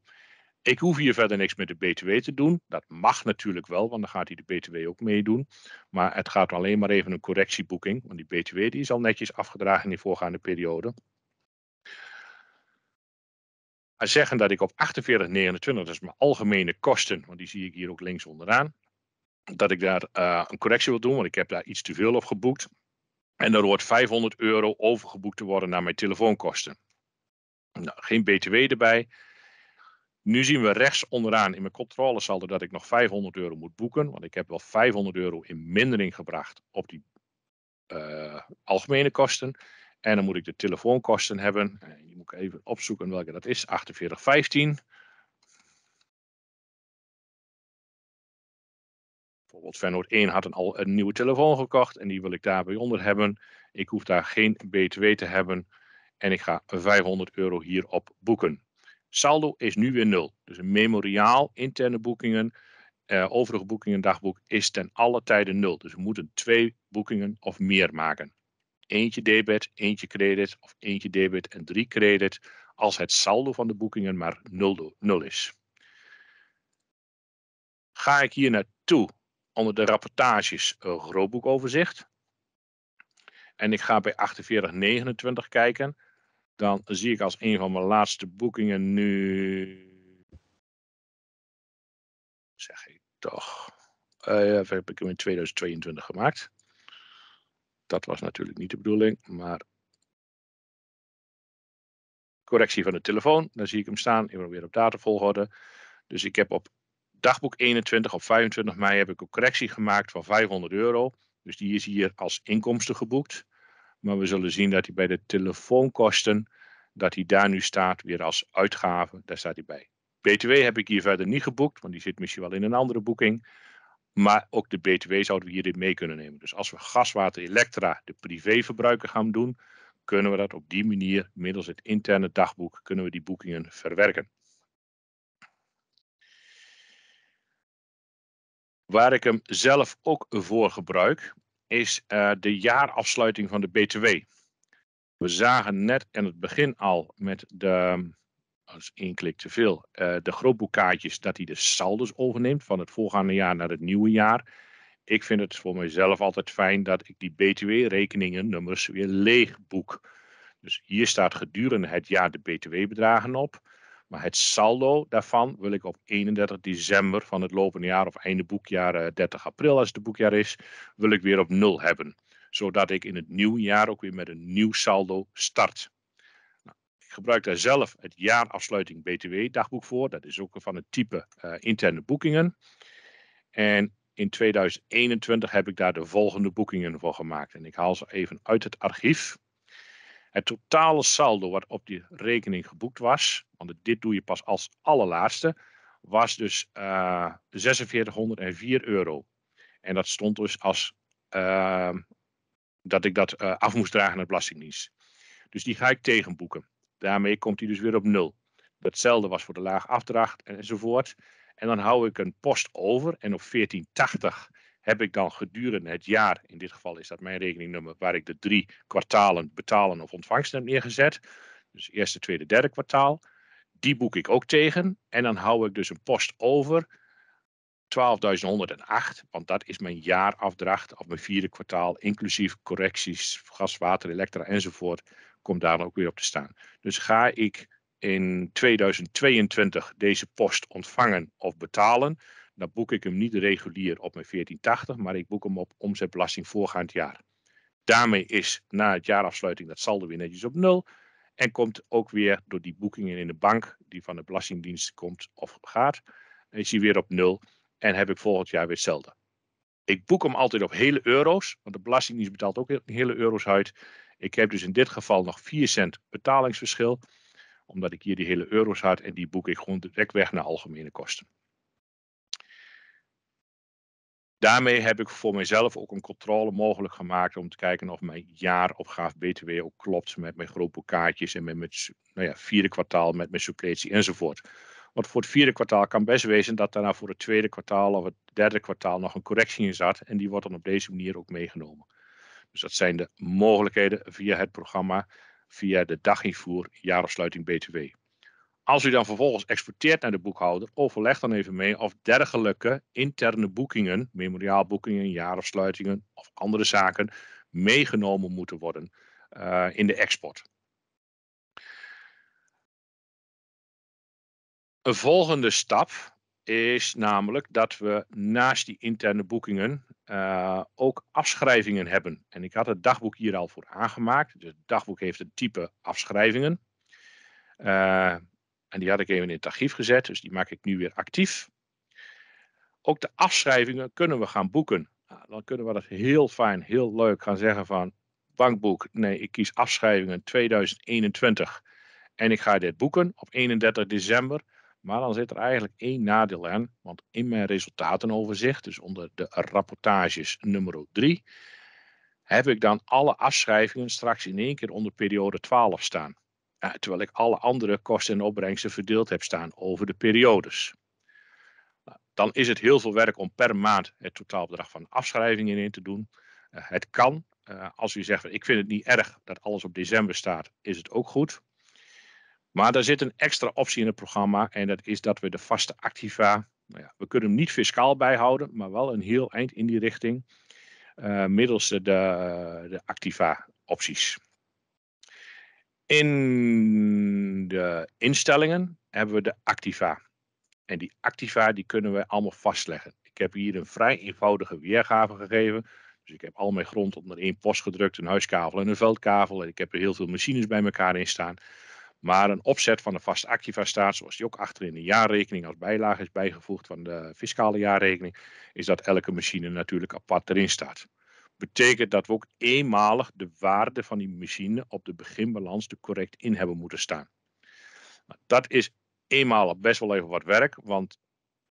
Ik hoef hier verder niks met de BTW te doen. Dat mag natuurlijk wel, want dan gaat hij de BTW ook meedoen. Maar het gaat alleen maar even een correctieboeking, want die BTW die is al netjes afgedragen in die voorgaande periode zeggen dat ik op 48,29, dat is mijn algemene kosten, want die zie ik hier ook links onderaan, dat ik daar eh, een correctie wil doen, want ik heb daar iets te veel op geboekt. En er hoort 500 euro overgeboekt te worden naar mijn telefoonkosten. Nou, geen BTW erbij. Nu zien we rechts onderaan in mijn controlesaldo dat ik nog 500 euro moet boeken. Want ik heb wel 500 euro in mindering gebracht op die eh, algemene kosten. En dan moet ik de telefoonkosten hebben. Eh, je die moet ik even opzoeken welke dat is. 48,15. Bijvoorbeeld Feyenoord 1 had een, al een nieuwe telefoon gekocht en die wil ik daarbij onder hebben. Ik hoef daar geen BTW te hebben en ik ga 500 euro hierop boeken. Saldo is nu weer nul. Dus een memoriaal, interne boekingen, eh, overige boekingen, dagboek is ten alle tijde nul. Dus we moeten twee boekingen of meer maken. Eentje debit, eentje credit of eentje debit en drie credit als het saldo van de boekingen maar nul, nul is. Ga ik hier naartoe? onder de rapportages grootboekoverzicht eh, En ik ga bij 4829 kijken. Dan zie ik als een van mijn laatste boekingen nu. Zeg ik toch. Uh, heb ik hem in 2022 gemaakt. Dat was natuurlijk niet de bedoeling, maar. Correctie van de telefoon, dan zie ik hem staan. Ik wil weer op datavolgorde. Dus ik heb op dagboek 21 op 25 mei heb ik een correctie gemaakt van 500 euro. Dus die is hier als inkomsten geboekt. Maar we zullen zien dat hij bij de telefoonkosten, dat hij daar nu staat weer als uitgave. Daar staat hij bij. BTW heb ik hier verder niet geboekt, want die zit misschien wel in een andere boeking. Maar ook de BTW zouden we hierin mee kunnen nemen. Dus als we gas, water, elektra, de privéverbruiker gaan doen, kunnen we dat op die manier, middels het interne dagboek, kunnen we die boekingen verwerken. Waar ik hem zelf ook voor gebruik, is eh, de jaarafsluiting van de BTW. We zagen net in het begin al met de, oh, als één klik te veel, eh, de grootboekkaartjes dat hij de saldes overneemt van het voorgaande jaar naar het nieuwe jaar. Ik vind het voor mezelf altijd fijn dat ik die BTW-rekeningen nummers weer leeg boek. Dus hier staat gedurende het jaar de BTW-bedragen op. Maar het saldo daarvan wil ik op 31 december van het lopende jaar of einde boekjaar 30 eh, april als het de boekjaar is, wil ik weer op 0 hebben. Zodat ik in het nieuwe jaar ook weer met een nieuw saldo start. Nou, ik gebruik daar zelf het jaarafsluiting BTW dagboek voor. Dat is ook van het type eh, interne boekingen. En in 2021 heb ik daar de volgende boekingen voor gemaakt. En ik haal ze even uit het archief. Het totale saldo wat op die rekening geboekt was, want dit doe je pas als allerlaatste, was dus uh, eh, 4604 euro. En dat stond dus als ehm, dat ik dat eh, af moest dragen naar de Belastingdienst. Dus die ga ik tegenboeken. Daarmee komt hij dus weer op nul. Datzelfde was voor de laag afdracht enzovoort. En dan hou ik een post over en op 1480 heb ik dan gedurende het jaar, in dit geval is dat mijn rekeningnummer, waar ik de drie kwartalen betalen of ontvangst heb neergezet. Dus eerste, tweede, derde kwartaal. Die boek ik ook tegen. En dan hou ik dus een post over 12.108, want dat is mijn jaarafdracht of mijn vierde kwartaal, inclusief correcties, gas, water, elektra enzovoort, komt daar ook weer op te staan. Dus ga ik in 2022 deze post ontvangen of betalen, dan boek ik hem niet regulier op mijn 1480, maar ik boek hem op omzetbelasting voorgaand jaar. Daarmee is na het jaarafsluiting dat saldo weer netjes op nul. En komt ook weer door die boekingen in de bank, die van de Belastingdienst komt of gaat, is hij weer op nul. En heb ik volgend jaar weer hetzelfde. Ik boek hem altijd op hele euro's, want de Belastingdienst betaalt ook hele euro's uit. Ik heb dus in dit geval nog 4 cent betalingsverschil, omdat ik hier die hele euro's had en die boek ik gewoon direct weg naar algemene kosten. Daarmee heb ik voor mezelf ook een controle mogelijk gemaakt om te kijken of mijn jaaropgave BTW ook klopt met mijn grote en met mijn nou ja, vierde kwartaal, met mijn suppletie enzovoort. Want voor het vierde kwartaal kan best wezen dat daarna voor het tweede kwartaal of het derde kwartaal nog een correctie in zat. En die wordt dan op deze manier ook meegenomen. Dus dat zijn de mogelijkheden via het programma, via de daginvoer jaarafsluiting BTW. Als u dan vervolgens exporteert naar de boekhouder, overleg dan even mee of dergelijke interne boekingen, memoriaalboekingen, jaarafsluitingen of andere zaken, meegenomen moeten worden eh, in de export. Een volgende stap is namelijk dat we naast die interne boekingen eh, ook afschrijvingen hebben. En ik had het dagboek hier al voor aangemaakt. Dus het dagboek heeft het type afschrijvingen. Eh, en die had ik even in het archief gezet, dus die maak ik nu weer actief. Ook de afschrijvingen kunnen we gaan boeken. dan kunnen we dat heel fijn, heel leuk gaan zeggen van bankboek. Nee, ik kies afschrijvingen 2021 en ik ga dit boeken op 31 december. Maar dan zit er eigenlijk één nadeel aan, want in mijn resultatenoverzicht, dus onder de rapportages nummer 3, heb ik dan alle afschrijvingen straks in één keer onder periode 12 staan. Eh, terwijl ik alle andere kosten en opbrengsten verdeeld heb staan over de periodes. Nou, dan is het heel veel werk om per maand het totaalbedrag van afschrijvingen in te doen. Eh, het kan. Eh, als u zegt, ik vind het niet erg dat alles op december staat, is het ook goed. Maar daar zit een extra optie in het programma en dat is dat we de vaste activa, nou ja, we kunnen hem niet fiscaal bijhouden, maar wel een heel eind in die richting, uh, middels de, de activa opties. In de instellingen hebben we de activa. En die activa die kunnen we allemaal vastleggen. Ik heb hier een vrij eenvoudige weergave gegeven. Dus ik heb al mijn grond onder één post gedrukt, een huiskavel en een veldkavel. En ik heb er heel veel machines bij elkaar in staan. Maar een opzet van een vaste activa staat, zoals die ook achter in de jaarrekening als bijlage is bijgevoegd van de fiscale jaarrekening, is dat elke machine natuurlijk apart erin staat betekent dat we ook eenmalig de waarde van die machine op de beginbalans er correct in hebben moeten staan. Nou, dat is eenmalig best wel even wat werk, want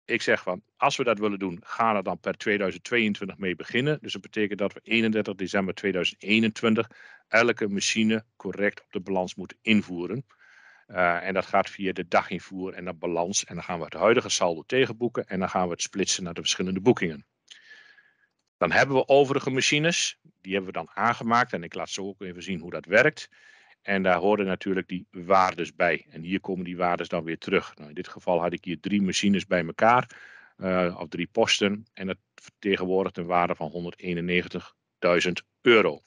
ik zeg van als we dat willen doen, gaan we dan per 2022 mee beginnen. Dus dat betekent dat we 31 december 2021 elke machine correct op de balans moeten invoeren. Eh, en dat gaat via de daginvoer en de balans. En dan gaan we het huidige saldo tegenboeken en dan gaan we het splitsen naar de verschillende boekingen. Dan hebben we overige machines. Die hebben we dan aangemaakt. En ik laat zo ook even zien hoe dat werkt. En daar horen natuurlijk die waardes bij. En hier komen die waardes dan weer terug. Nou, in dit geval had ik hier drie machines bij elkaar. Eh, of drie posten. En dat vertegenwoordigt een waarde van 191.000 euro.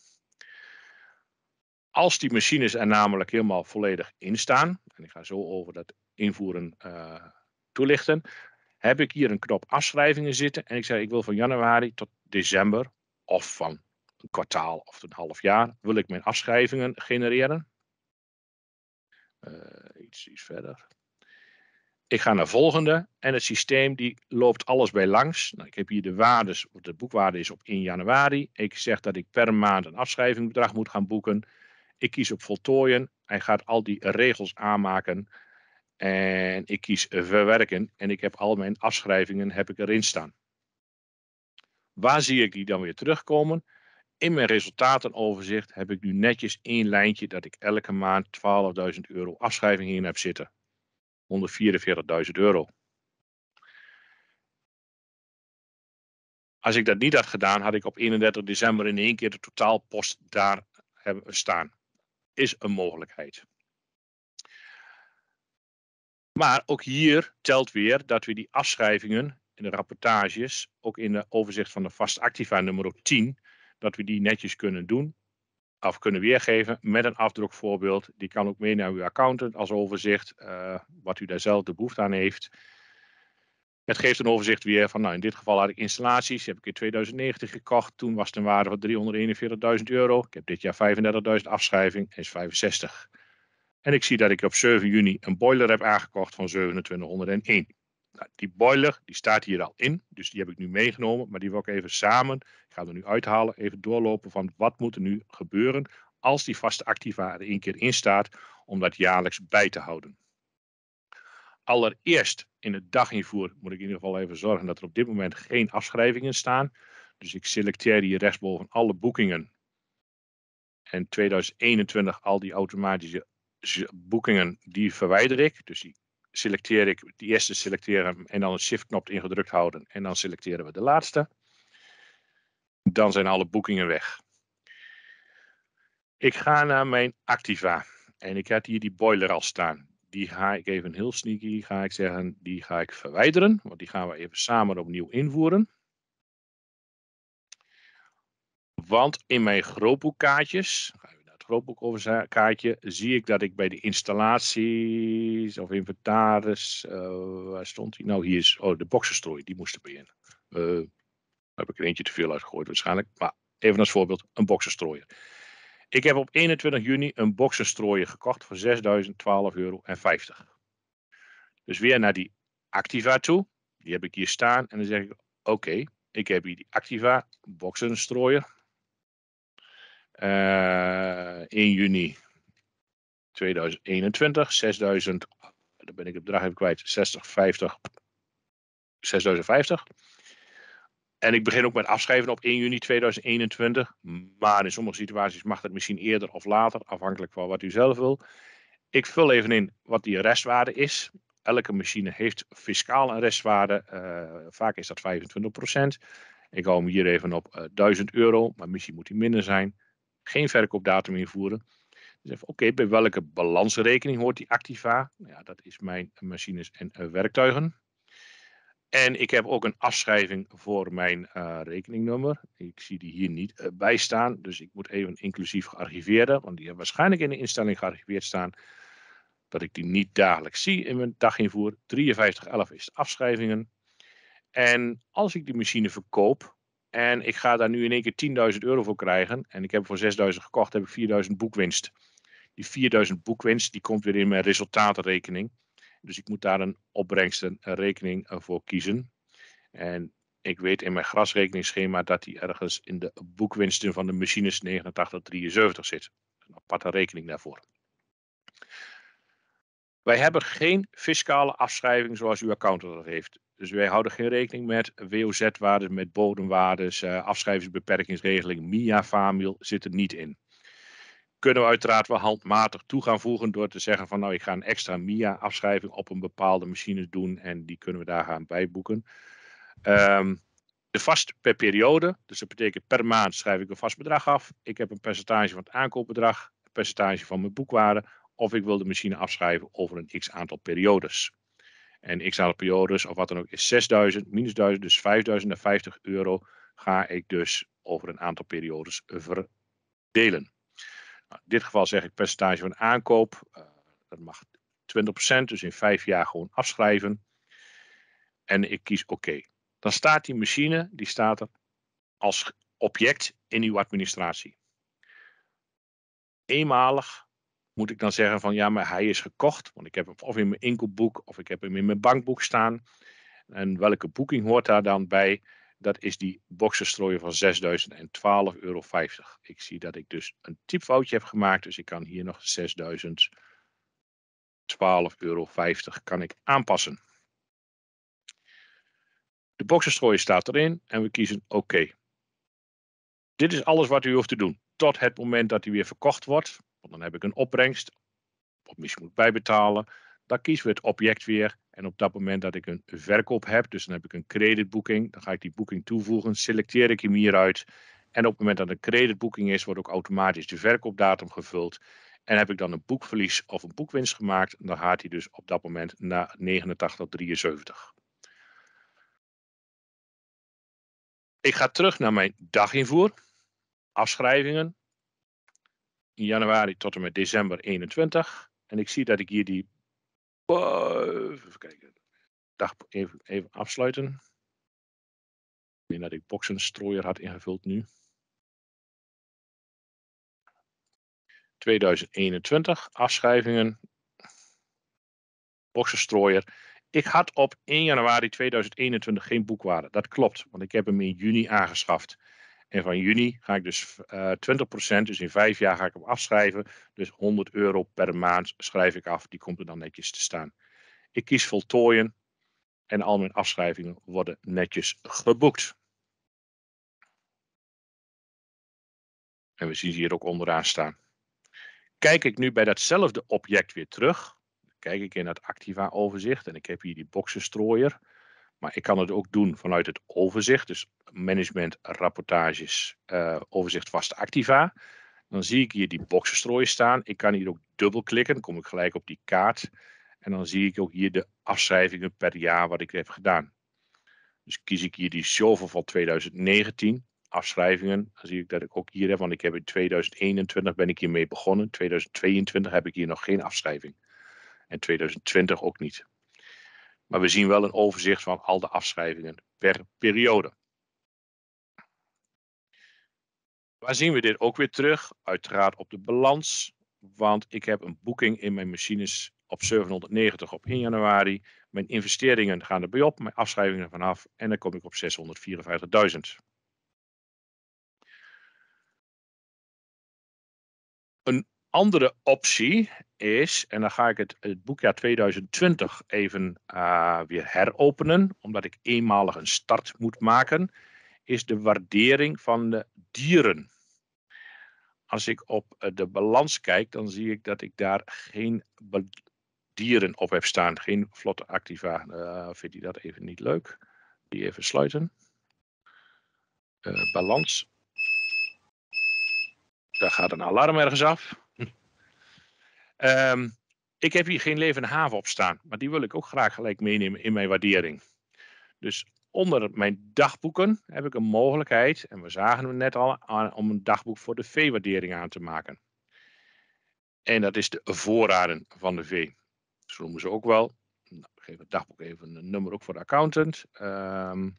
Als die machines er namelijk helemaal volledig in staan. En ik ga zo over dat invoeren eh, toelichten heb ik hier een knop afschrijvingen zitten. En ik zei, ik wil van januari tot december of van een kwartaal of een half jaar wil ik mijn afschrijvingen genereren. Uh, iets, verder. Ik ga naar volgende en het systeem die loopt alles bij langs. Nou, ik heb hier de waardes, de boekwaarde is op 1 januari. Ik zeg dat ik per maand een afschrijvingbedrag moet gaan boeken. Ik kies op voltooien. Hij gaat al die regels aanmaken. En ik kies verwerken en ik heb al mijn afschrijvingen heb ik erin staan. Waar zie ik die dan weer terugkomen? In mijn resultatenoverzicht heb ik nu netjes één lijntje dat ik elke maand 12.000 euro afschrijving in heb zitten. 144.000 euro. Als ik dat niet had gedaan, had ik op 31 december in één keer de totaalpost daar staan. Is een mogelijkheid. Maar ook hier telt weer dat we die afschrijvingen in de rapportages, ook in de overzicht van de vast activa nummer 10, dat we die netjes kunnen doen of kunnen weergeven met een afdrukvoorbeeld. Die kan ook mee naar uw accountant als overzicht, eh, wat u daar zelf de behoefte aan heeft. Het geeft een overzicht weer van, nou in dit geval had ik installaties, die heb ik in 2019 gekocht. Toen was het een waarde van 341.000 euro. Ik heb dit jaar 35.000 afschrijving, is 65. En ik zie dat ik op 7 juni een boiler heb aangekocht van 2701. Nou, die boiler die staat hier al in, dus die heb ik nu meegenomen, maar die wil ik even samen, ik ga er nu uithalen, even doorlopen van wat moet er nu gebeuren als die vaste activa er één keer in staat, om dat jaarlijks bij te houden. Allereerst in het daginvoer moet ik in ieder geval even zorgen dat er op dit moment geen afschrijvingen staan. Dus ik selecteer hier rechtsboven alle boekingen. En 2021 al die automatische boekingen, die verwijder ik. Dus die selecteer ik de eerste selecteren en dan een shift-knop ingedrukt houden en dan selecteren we de laatste. Dan zijn alle boekingen weg. Ik ga naar mijn Activa en ik heb hier die boiler al staan. Die ga ik even heel sneaky, ga ik zeggen, die ga ik verwijderen, want die gaan we even samen opnieuw invoeren. Want in mijn grootboekkaartjes, kaartje, zie ik dat ik bij de installaties of inventaris, eh, waar stond hij? Nou, hier is, oh, de boxenstrooi, die moest er in. Eh, daar heb ik er eentje te veel uitgegooid waarschijnlijk, maar even als voorbeeld, een boxenstrooier. Ik heb op 21 juni een boxenstrooier gekocht voor 6.012,50 euro. Dus weer naar die Activa toe, die heb ik hier staan en dan zeg ik, oké, ik heb hier die Activa boxenstrooier. 1 eh, juni 2021, 6000, daar ben ik het bedrag even kwijt, 60, 50, 6050. En ik begin ook met afschrijven op 1 juni 2021. Maar in sommige situaties mag dat misschien eerder of later, afhankelijk van wat u zelf wil. Ik vul even in wat die restwaarde is. Elke machine heeft fiscaal een restwaarde. Eh, vaak is dat 25%. Ik hou hem hier even op 1000 eh, euro, maar misschien moet hij minder zijn geen verkoopdatum invoeren. Dus even, oké, bij welke balansrekening hoort die activa? Nou ja, dat is mijn machines en eh, werktuigen. En ik heb ook een afschrijving voor mijn eh, rekeningnummer. Ik zie die hier niet eh, bij staan, dus ik moet even inclusief gearchiveerde, want die hebben waarschijnlijk in de instelling gearchiveerd staan, dat ik die niet dagelijks zie in mijn daginvoer. 5311 is de afschrijvingen. En als ik die machine verkoop, en ik ga daar nu in één keer 10.000 euro voor krijgen. En ik heb voor 6.000 gekocht, heb ik 4.000 boekwinst. Die 4.000 boekwinst die komt weer in mijn resultatenrekening. Dus ik moet daar een opbrengstenrekening eh, voor kiezen. En ik weet in mijn grasrekeningsschema dat die ergens in de boekwinsten van de machines 8973 zit. Een aparte rekening daarvoor. Wij hebben geen fiscale afschrijving zoals uw accountant dat heeft. Dus wij houden geen rekening met WOZ-waardes, met bodemwaardes, eh, afschrijvingsbeperkingsregeling, MIA, FAMIL zit er niet in. Kunnen we uiteraard wel handmatig toe gaan voegen door te zeggen van nou ik ga een extra MIA-afschrijving op een bepaalde machine doen en die kunnen we daar gaan bijboeken. Ehm, de vast per periode, dus dat betekent per maand schrijf ik een vast bedrag af. Ik heb een percentage van het aankoopbedrag, een percentage van mijn boekwaarde of ik wil de machine afschrijven over een x aantal periodes. En x aantal periodes of wat dan ook is 6000, minus 1000, dus 5050 euro ga ik dus over een aantal periodes verdelen. Nou, in dit geval zeg ik percentage van aankoop, eh, dat mag 20%, dus in vijf jaar gewoon afschrijven. En ik kies oké. Dan staat die machine, die staat er als object in uw administratie. Eenmalig moet ik dan zeggen van ja, maar hij is gekocht. Want ik heb hem of in mijn inkoopboek of ik heb hem in mijn bankboek staan. En welke boeking hoort daar dan bij? Dat is die boxenstrooien van 6.012,50 euro. Ik zie dat ik dus een typfoutje heb gemaakt. Dus ik kan hier nog 6.012,50 euro kan ik aanpassen. De boxenstrooien staat erin en we kiezen oké. Dit is alles wat u hoeft te doen. Tot het moment dat hij weer verkocht wordt dan heb ik een opbrengst, wat misschien moet bijbetalen. Dan kiezen we het object weer. En op dat moment dat ik een verkoop heb, dus dan heb ik een creditboeking, dan ga ik die boeking toevoegen, selecteer ik hem hieruit. En op het moment dat een creditboeking is, wordt ook automatisch de verkoopdatum gevuld. En heb ik dan een boekverlies of een boekwinst gemaakt, dan gaat hij dus op dat moment naar 89,73. Ik ga terug naar mijn daginvoer, afschrijvingen, januari tot en met december 21. En ik zie dat ik hier die. Oh, even kijken. Dag even, even afsluiten. Ik denk dat ik boxenstrooier had ingevuld nu. 2021, afschrijvingen, boxenstrooier. Ik had op 1 januari 2021 geen boekwaarde. Dat klopt, want ik heb hem in juni aangeschaft. En van juni ga ik dus uh, eh, 20%, dus in vijf jaar ga ik hem afschrijven. Dus 100 euro per maand schrijf ik af. Die komt er dan netjes te staan. Ik kies voltooien en al mijn afschrijvingen worden netjes geboekt. En we zien ze hier ook onderaan staan. Kijk ik nu bij datzelfde object weer terug. Kijk ik in het Activa overzicht en ik heb hier die boxenstrooier. Maar ik kan het ook doen vanuit het overzicht, dus management, rapportages, eh, overzicht vaste activa. Dan zie ik hier die boxenstrooien staan. Ik kan hier ook dubbelklikken, dan kom ik gelijk op die kaart. En dan zie ik ook hier de afschrijvingen per jaar wat ik heb gedaan. Dus kies ik hier die shovel van 2019, afschrijvingen. Dan zie ik dat ik ook hier heb, want ik heb in 2021 ben ik hiermee begonnen. 2022 heb ik hier nog geen afschrijving. En 2020 ook niet. Maar we zien wel een overzicht van al de afschrijvingen per periode. Waar zien we dit ook weer terug? Uiteraard op de balans, want ik heb een boeking in mijn machines op 790 op 1 januari. Mijn investeringen gaan erbij op, mijn afschrijvingen vanaf en dan kom ik op 654.000. Een andere optie is, en dan ga ik het, het boekjaar 2020 even eh, weer heropenen, omdat ik eenmalig een start moet maken, is de waardering van de dieren. Als ik op eh, de balans kijk, dan zie ik dat ik daar geen dieren op heb staan. Geen vlotte activa. Eh, vindt hij dat even niet leuk? Die even sluiten. balans. Daar gaat een alarm ergens af. Ehm, ik heb hier geen levende haven op staan, maar die wil ik ook graag gelijk meenemen in mijn waardering. Dus onder mijn dagboeken heb ik een mogelijkheid, en we zagen het net al, om een dagboek voor de veewaardering aan te maken. En dat is de voorraden van de vee. Zo noemen ze ook wel. Nou, ik geef het dagboek even een nummer ook voor de accountant. v ehm,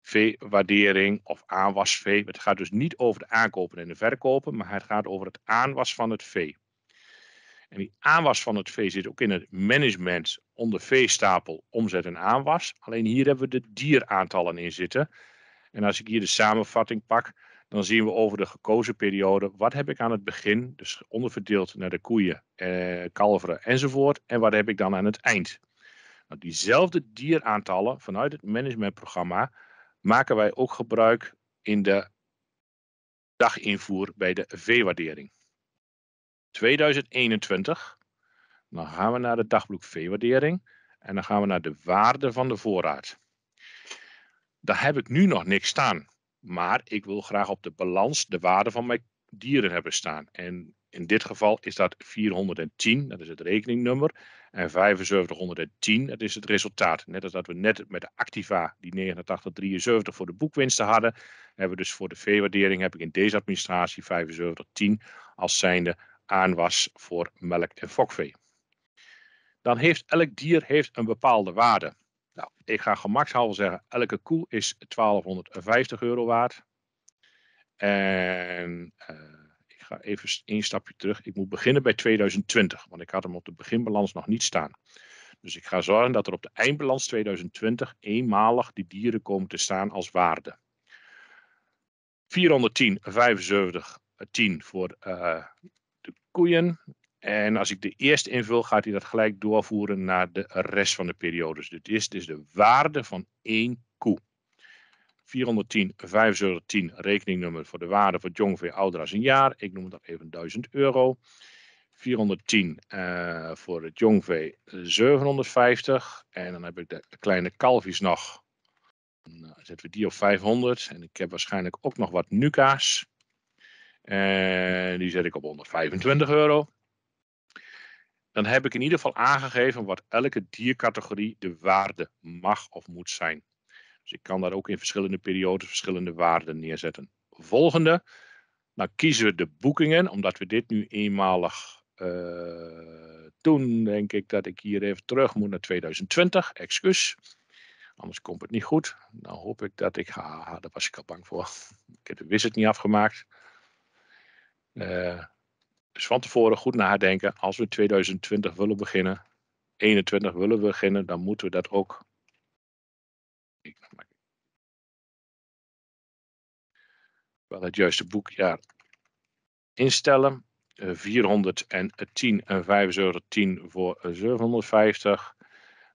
veewaardering of aanwasvee. Het gaat dus niet over de aankopen en de verkopen, maar het gaat over het aanwas van het vee. En die aanwas van het vee zit ook in het management onder veestapel, omzet en aanwas. Alleen hier hebben we de dieraantallen in zitten. En als ik hier de samenvatting pak, dan zien we over de gekozen periode wat heb ik aan het begin, dus onderverdeeld naar de koeien, eh, kalveren enzovoort, en wat heb ik dan aan het eind. Nou, diezelfde dieraantallen vanuit het managementprogramma maken wij ook gebruik in de daginvoer bij de veewaardering. 2021. Dan gaan we naar de dagboek veewaardering en dan gaan we naar de waarde van de voorraad. Daar heb ik nu nog niks staan, maar ik wil graag op de balans de waarde van mijn dieren hebben staan. En in dit geval is dat 410, dat is het rekeningnummer, en 7510, dat is het resultaat. Net als dat we net met de Activa die 8973 voor de boekwinsten hadden, hebben we dus voor de veewaardering heb ik in deze administratie 7510 als zijnde aan was voor melk en fokvee. Dan heeft elk dier heeft een bepaalde waarde. Nou, ik ga gemakshalve zeggen, elke koe is 1250 euro waard. En eh, ik ga even een stapje terug. Ik moet beginnen bij 2020, want ik had hem op de beginbalans nog niet staan. Dus ik ga zorgen dat er op de eindbalans 2020 eenmalig die dieren komen te staan als waarde. 410, 75, 10 voor uh, koeien. En als ik de eerste invul, gaat hij dat gelijk doorvoeren naar de rest van de periodes. Dus Dit is dus de waarde van één koe. 410, 510 rekeningnummer voor de waarde voor jongvee ouder als een jaar. Ik noem dat even 1000 euro. 410 eh, voor het jongvee 750. En dan heb ik de kleine kalfjes nog. dan eh, zetten we die op 500. En ik heb waarschijnlijk ook nog wat nuka's. En die zet ik op 125 euro. Dan heb ik in ieder geval aangegeven wat elke diercategorie de waarde mag of moet zijn. Dus ik kan daar ook in verschillende periodes verschillende waarden neerzetten. Volgende, Nou kiezen we de boekingen, omdat we dit nu eenmalig uh, doen, denk ik dat ik hier even terug moet naar 2020. Excuus. Anders komt het niet goed. Dan hoop ik dat ik. Haha, daar was ik al bang voor. Ik heb de wizard niet afgemaakt. Eh, dus van tevoren goed nadenken. Als we 2020 willen beginnen, 21 willen we beginnen, dan moeten we dat ook. Wel het juiste boekjaar instellen. 410 eh, en 7510 voor 750.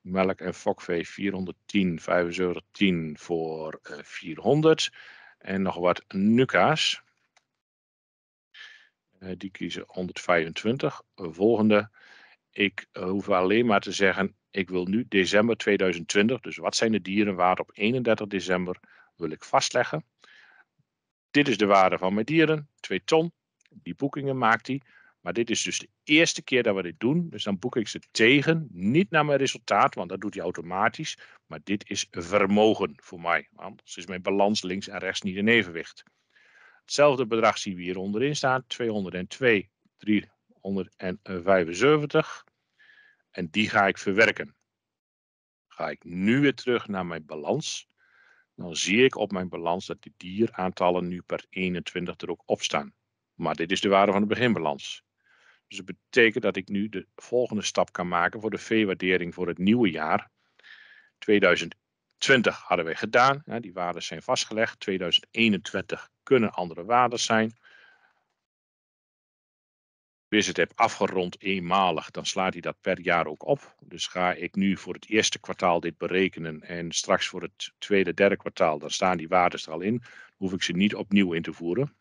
Melk en fokvee 410, 7510 voor 400. Eh, en nog wat nuka's. Eh, die kiezen 125. Volgende. Ik eh, hoef alleen maar te zeggen, ik wil nu december 2020, dus wat zijn de dierenwaarden op 31 december, wil ik vastleggen. Dit is de waarde van mijn dieren, 2 ton. Die boekingen maakt hij. Maar dit is dus de eerste keer dat we dit doen. Dus dan boek ik ze tegen. Niet naar mijn resultaat, want dat doet hij automatisch. Maar dit is vermogen voor mij. Anders is mijn balans links en rechts niet in evenwicht. Hetzelfde bedrag zien we hier onderin staan, 202, 375. En die ga ik verwerken. Ga ik nu weer terug naar mijn balans. Dan zie ik op mijn balans dat de dieraantallen nu per 21 er ook op staan. Maar dit is de waarde van de beginbalans. Dus dat betekent dat ik nu de volgende stap kan maken voor de veewaardering voor het nieuwe jaar 2011. 20 hadden we gedaan. die waarden zijn vastgelegd. 2021 kunnen andere waarden zijn. Als het heb afgerond eenmalig, dan slaat hij dat per jaar ook op. Dus ga ik nu voor het eerste kwartaal dit berekenen en straks voor het tweede, derde kwartaal, dan staan die waarden er al in. hoef ik ze niet opnieuw in te voeren.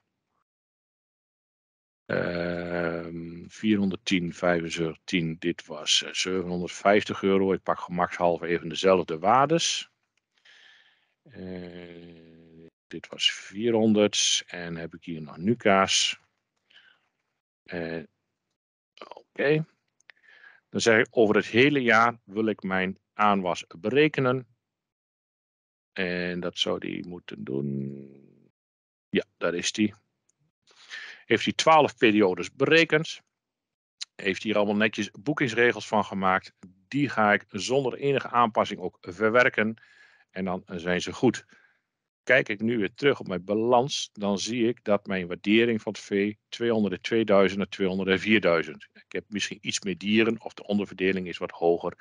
410, ehm, 75, dit was 750 eh, euro. Ik pak gemakshalve even dezelfde waardes. Uh, dit was 400. En heb ik hier nog Nuka's. Uh, eh, Oké. Dan zeg ik over het hele jaar wil ik mijn aanwas berekenen. En dat zou die moeten doen. Ja, daar is die. Heeft hij 12 periodes berekend. Heeft hier allemaal netjes boekingsregels van gemaakt. Die ga ik zonder enige aanpassing ook verwerken en dan eh, zijn ze goed. Kijk ik nu weer terug op mijn balans, dan zie ik dat mijn waardering van het vee 200 de 2000 naar 200 Ik heb misschien iets meer dieren of de onderverdeling is wat hoger.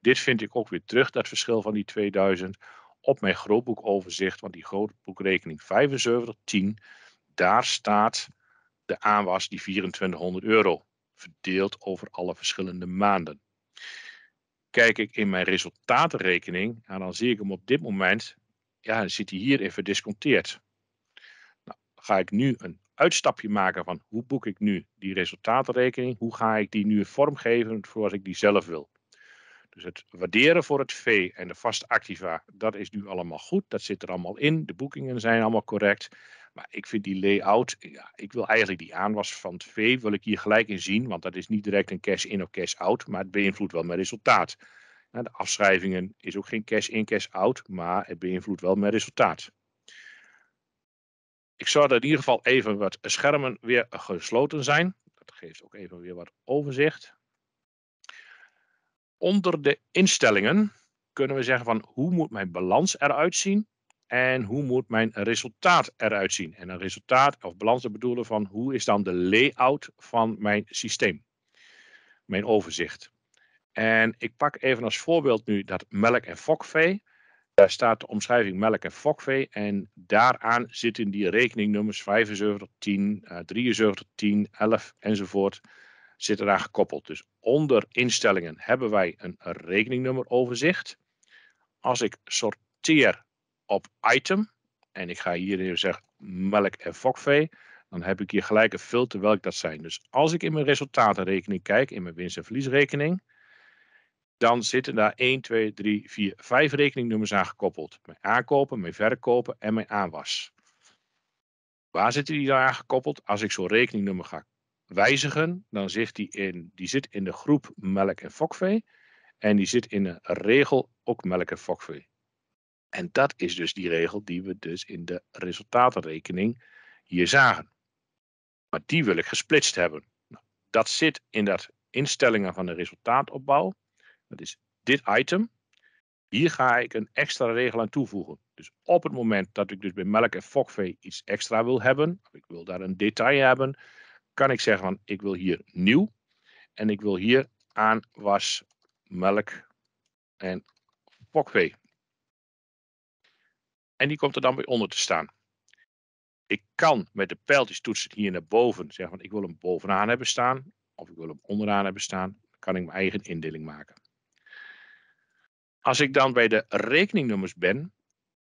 Dit vind ik ook weer terug, dat verschil van die 2000, op mijn grootboekoverzicht. Want die grootboekrekening 7510, daar staat de aanwas die 2400 euro, verdeeld over alle verschillende maanden kijk ik in mijn resultatenrekening en nou, dan zie ik hem op dit moment, ja, dan zit hij hier even disconteerd. Nou, ga ik nu een uitstapje maken van hoe boek ik nu die resultatenrekening, hoe ga ik die nu vormgeven voor wat ik die zelf wil. Dus het waarderen voor het vee en de vaste activa, dat is nu allemaal goed. Dat zit er allemaal in. De boekingen zijn allemaal correct. Maar ik vind die layout, ja, ik wil eigenlijk die aanwas van het vee, wil ik hier gelijk in zien. Want dat is niet direct een cash in of cash out, maar het beïnvloedt wel mijn resultaat. Nou, de afschrijvingen is ook geen cash in, cash out, maar het beïnvloedt wel mijn resultaat. Ik zou dat in ieder geval even wat schermen weer gesloten zijn. Dat geeft ook even weer wat overzicht onder de instellingen kunnen we zeggen van hoe moet mijn balans eruit zien en hoe moet mijn resultaat eruit zien. En een resultaat of balans te bedoelen van hoe is dan de layout van mijn systeem, mijn overzicht. En ik pak even als voorbeeld nu dat melk en fokvee. Daar staat de omschrijving melk en fokvee en daaraan zitten die rekeningnummers 75, 10, 73, 10, 11 enzovoort zit eraan gekoppeld. Dus onder instellingen hebben wij een rekeningnummeroverzicht. Als ik sorteer op item, en ik ga hier even zeggen melk en fokvee, dan heb ik hier gelijk een filter welk dat zijn. Dus als ik in mijn resultatenrekening kijk, in mijn winst- en verliesrekening, dan zitten daar 1, 2, 3, 4, 5 rekeningnummers aan gekoppeld. Mijn aankopen, mijn verkopen en mijn aanwas. Waar zitten die dan aan gekoppeld? Als ik zo'n rekeningnummer ga wijzigen, dan zit die, in, die zit in de groep melk en fokvee. En die zit in de regel ook melk en fokvee. En dat is dus die regel die we dus in de resultatenrekening hier zagen. Maar die wil ik gesplitst hebben. Nou, dat zit in dat instellingen van de resultaatopbouw. Dat is dit item. Hier ga ik een extra regel aan toevoegen. Dus op het moment dat ik dus bij melk en fokvee iets extra wil hebben, ik wil daar een detail hebben, kan ik zeggen van ik wil hier nieuw en ik wil hier aanwas melk en fokvee. En die komt er dan weer onder te staan. Ik kan met de pijltjes toetsen hier naar boven zeggen van ik wil hem bovenaan hebben staan of ik wil hem onderaan hebben staan. Dan kan ik mijn eigen indeling maken. Als ik dan bij de rekeningnummers ben,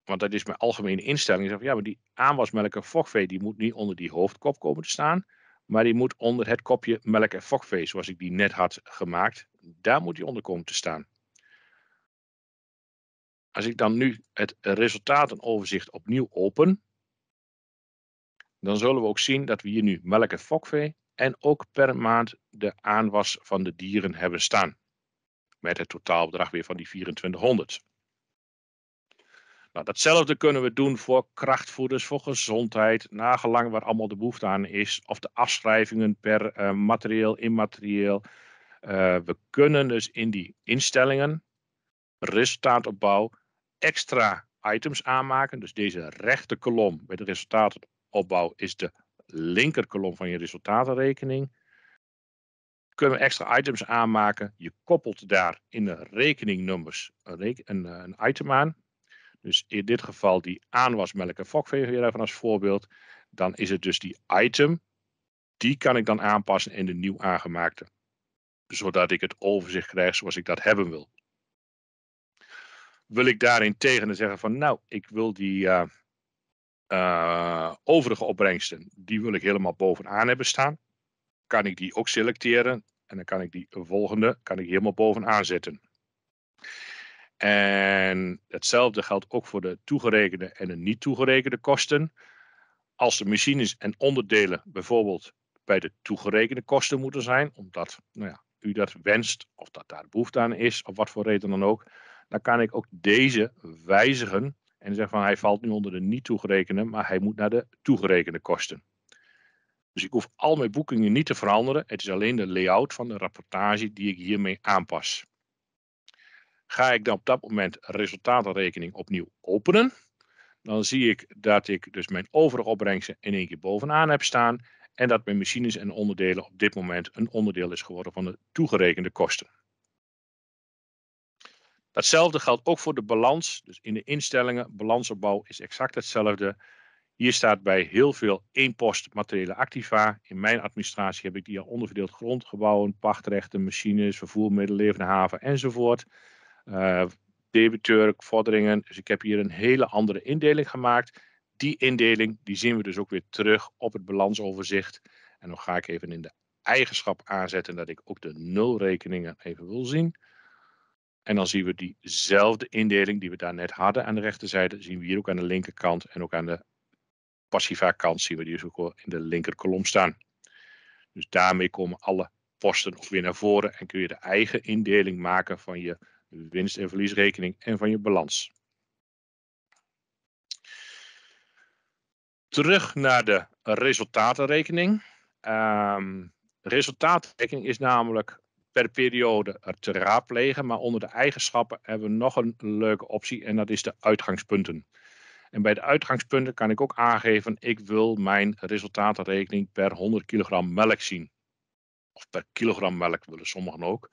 want dat is mijn algemene instelling, zeg van, ja, maar die aanwasmelk en fokvee die moet niet onder die hoofdkop komen te staan. Maar die moet onder het kopje melk en fokvee, zoals ik die net had gemaakt. Daar moet die onder komen te staan. Als ik dan nu het resultatenoverzicht opnieuw open, dan zullen we ook zien dat we hier nu melk en fokvee en ook per maand de aanwas van de dieren hebben staan. Met het totaalbedrag weer van die 2400. Nou, datzelfde kunnen we doen voor krachtvoeders, voor gezondheid, nagelang waar allemaal de behoefte aan is, of de afschrijvingen per eh, materieel, immaterieel. Eh, we kunnen dus in die instellingen, resultaatopbouw, extra items aanmaken. Dus deze rechte kolom bij de resultaatopbouw is de linkerkolom van je resultatenrekening. Kunnen we extra items aanmaken. Je koppelt daar in de rekeningnummers een, een, eh, een item aan. Dus in dit geval die aanwasmelk en weer even als voorbeeld. Dan is het dus die item. Die kan ik dan aanpassen in de nieuw aangemaakte. Zodat ik het overzicht krijg zoals ik dat hebben wil. Wil ik daarin tegen zeggen van nou, ik wil die eh, eh, overige opbrengsten, die wil ik helemaal bovenaan hebben staan. Kan ik die ook selecteren en dan kan ik die volgende kan ik helemaal bovenaan zetten. En hetzelfde geldt ook voor de toegerekende en de niet toegerekende kosten. Als de machines en onderdelen bijvoorbeeld bij de toegerekende kosten moeten zijn, omdat nou ja, u dat wenst of dat daar behoefte aan is, of wat voor reden dan ook, dan kan ik ook deze wijzigen en zeggen van hij valt nu onder de niet toegerekende, maar hij moet naar de toegerekende kosten. Dus ik hoef al mijn boekingen niet te veranderen. Het is alleen de layout van de rapportage die ik hiermee aanpas. Ga ik dan op dat moment resultatenrekening opnieuw openen, dan zie ik dat ik dus mijn overige opbrengsten in één keer bovenaan heb staan en dat mijn machines en onderdelen op dit moment een onderdeel is geworden van de toegerekende kosten. Datzelfde geldt ook voor de balans, dus in de instellingen, balansopbouw is exact hetzelfde. Hier staat bij heel veel post materiële activa. In mijn administratie heb ik die al onderverdeeld grondgebouwen, pachtrechten, machines, vervoermiddelen, levende haven enzovoort. Eh, debiteur, vorderingen. Dus ik heb hier een hele andere indeling gemaakt. Die indeling die zien we dus ook weer terug op het balansoverzicht. En dan ga ik even in de eigenschap aanzetten dat ik ook de nulrekeningen even wil zien. En dan zien we diezelfde indeling die we daar net hadden aan de rechterzijde, zien we hier ook aan de linkerkant en ook aan de passiva kant zien we die dus ook wel in de linkerkolom staan. Dus daarmee komen alle posten ook weer naar voren en kun je de eigen indeling maken van je winst- en verliesrekening en van je balans. Terug naar de resultatenrekening. Um, resultatenrekening is namelijk per periode te raadplegen, maar onder de eigenschappen hebben we nog een leuke optie en dat is de uitgangspunten. En bij de uitgangspunten kan ik ook aangeven, ik wil mijn resultatenrekening per 100 kilogram melk zien. Of per kilogram melk willen sommigen ook.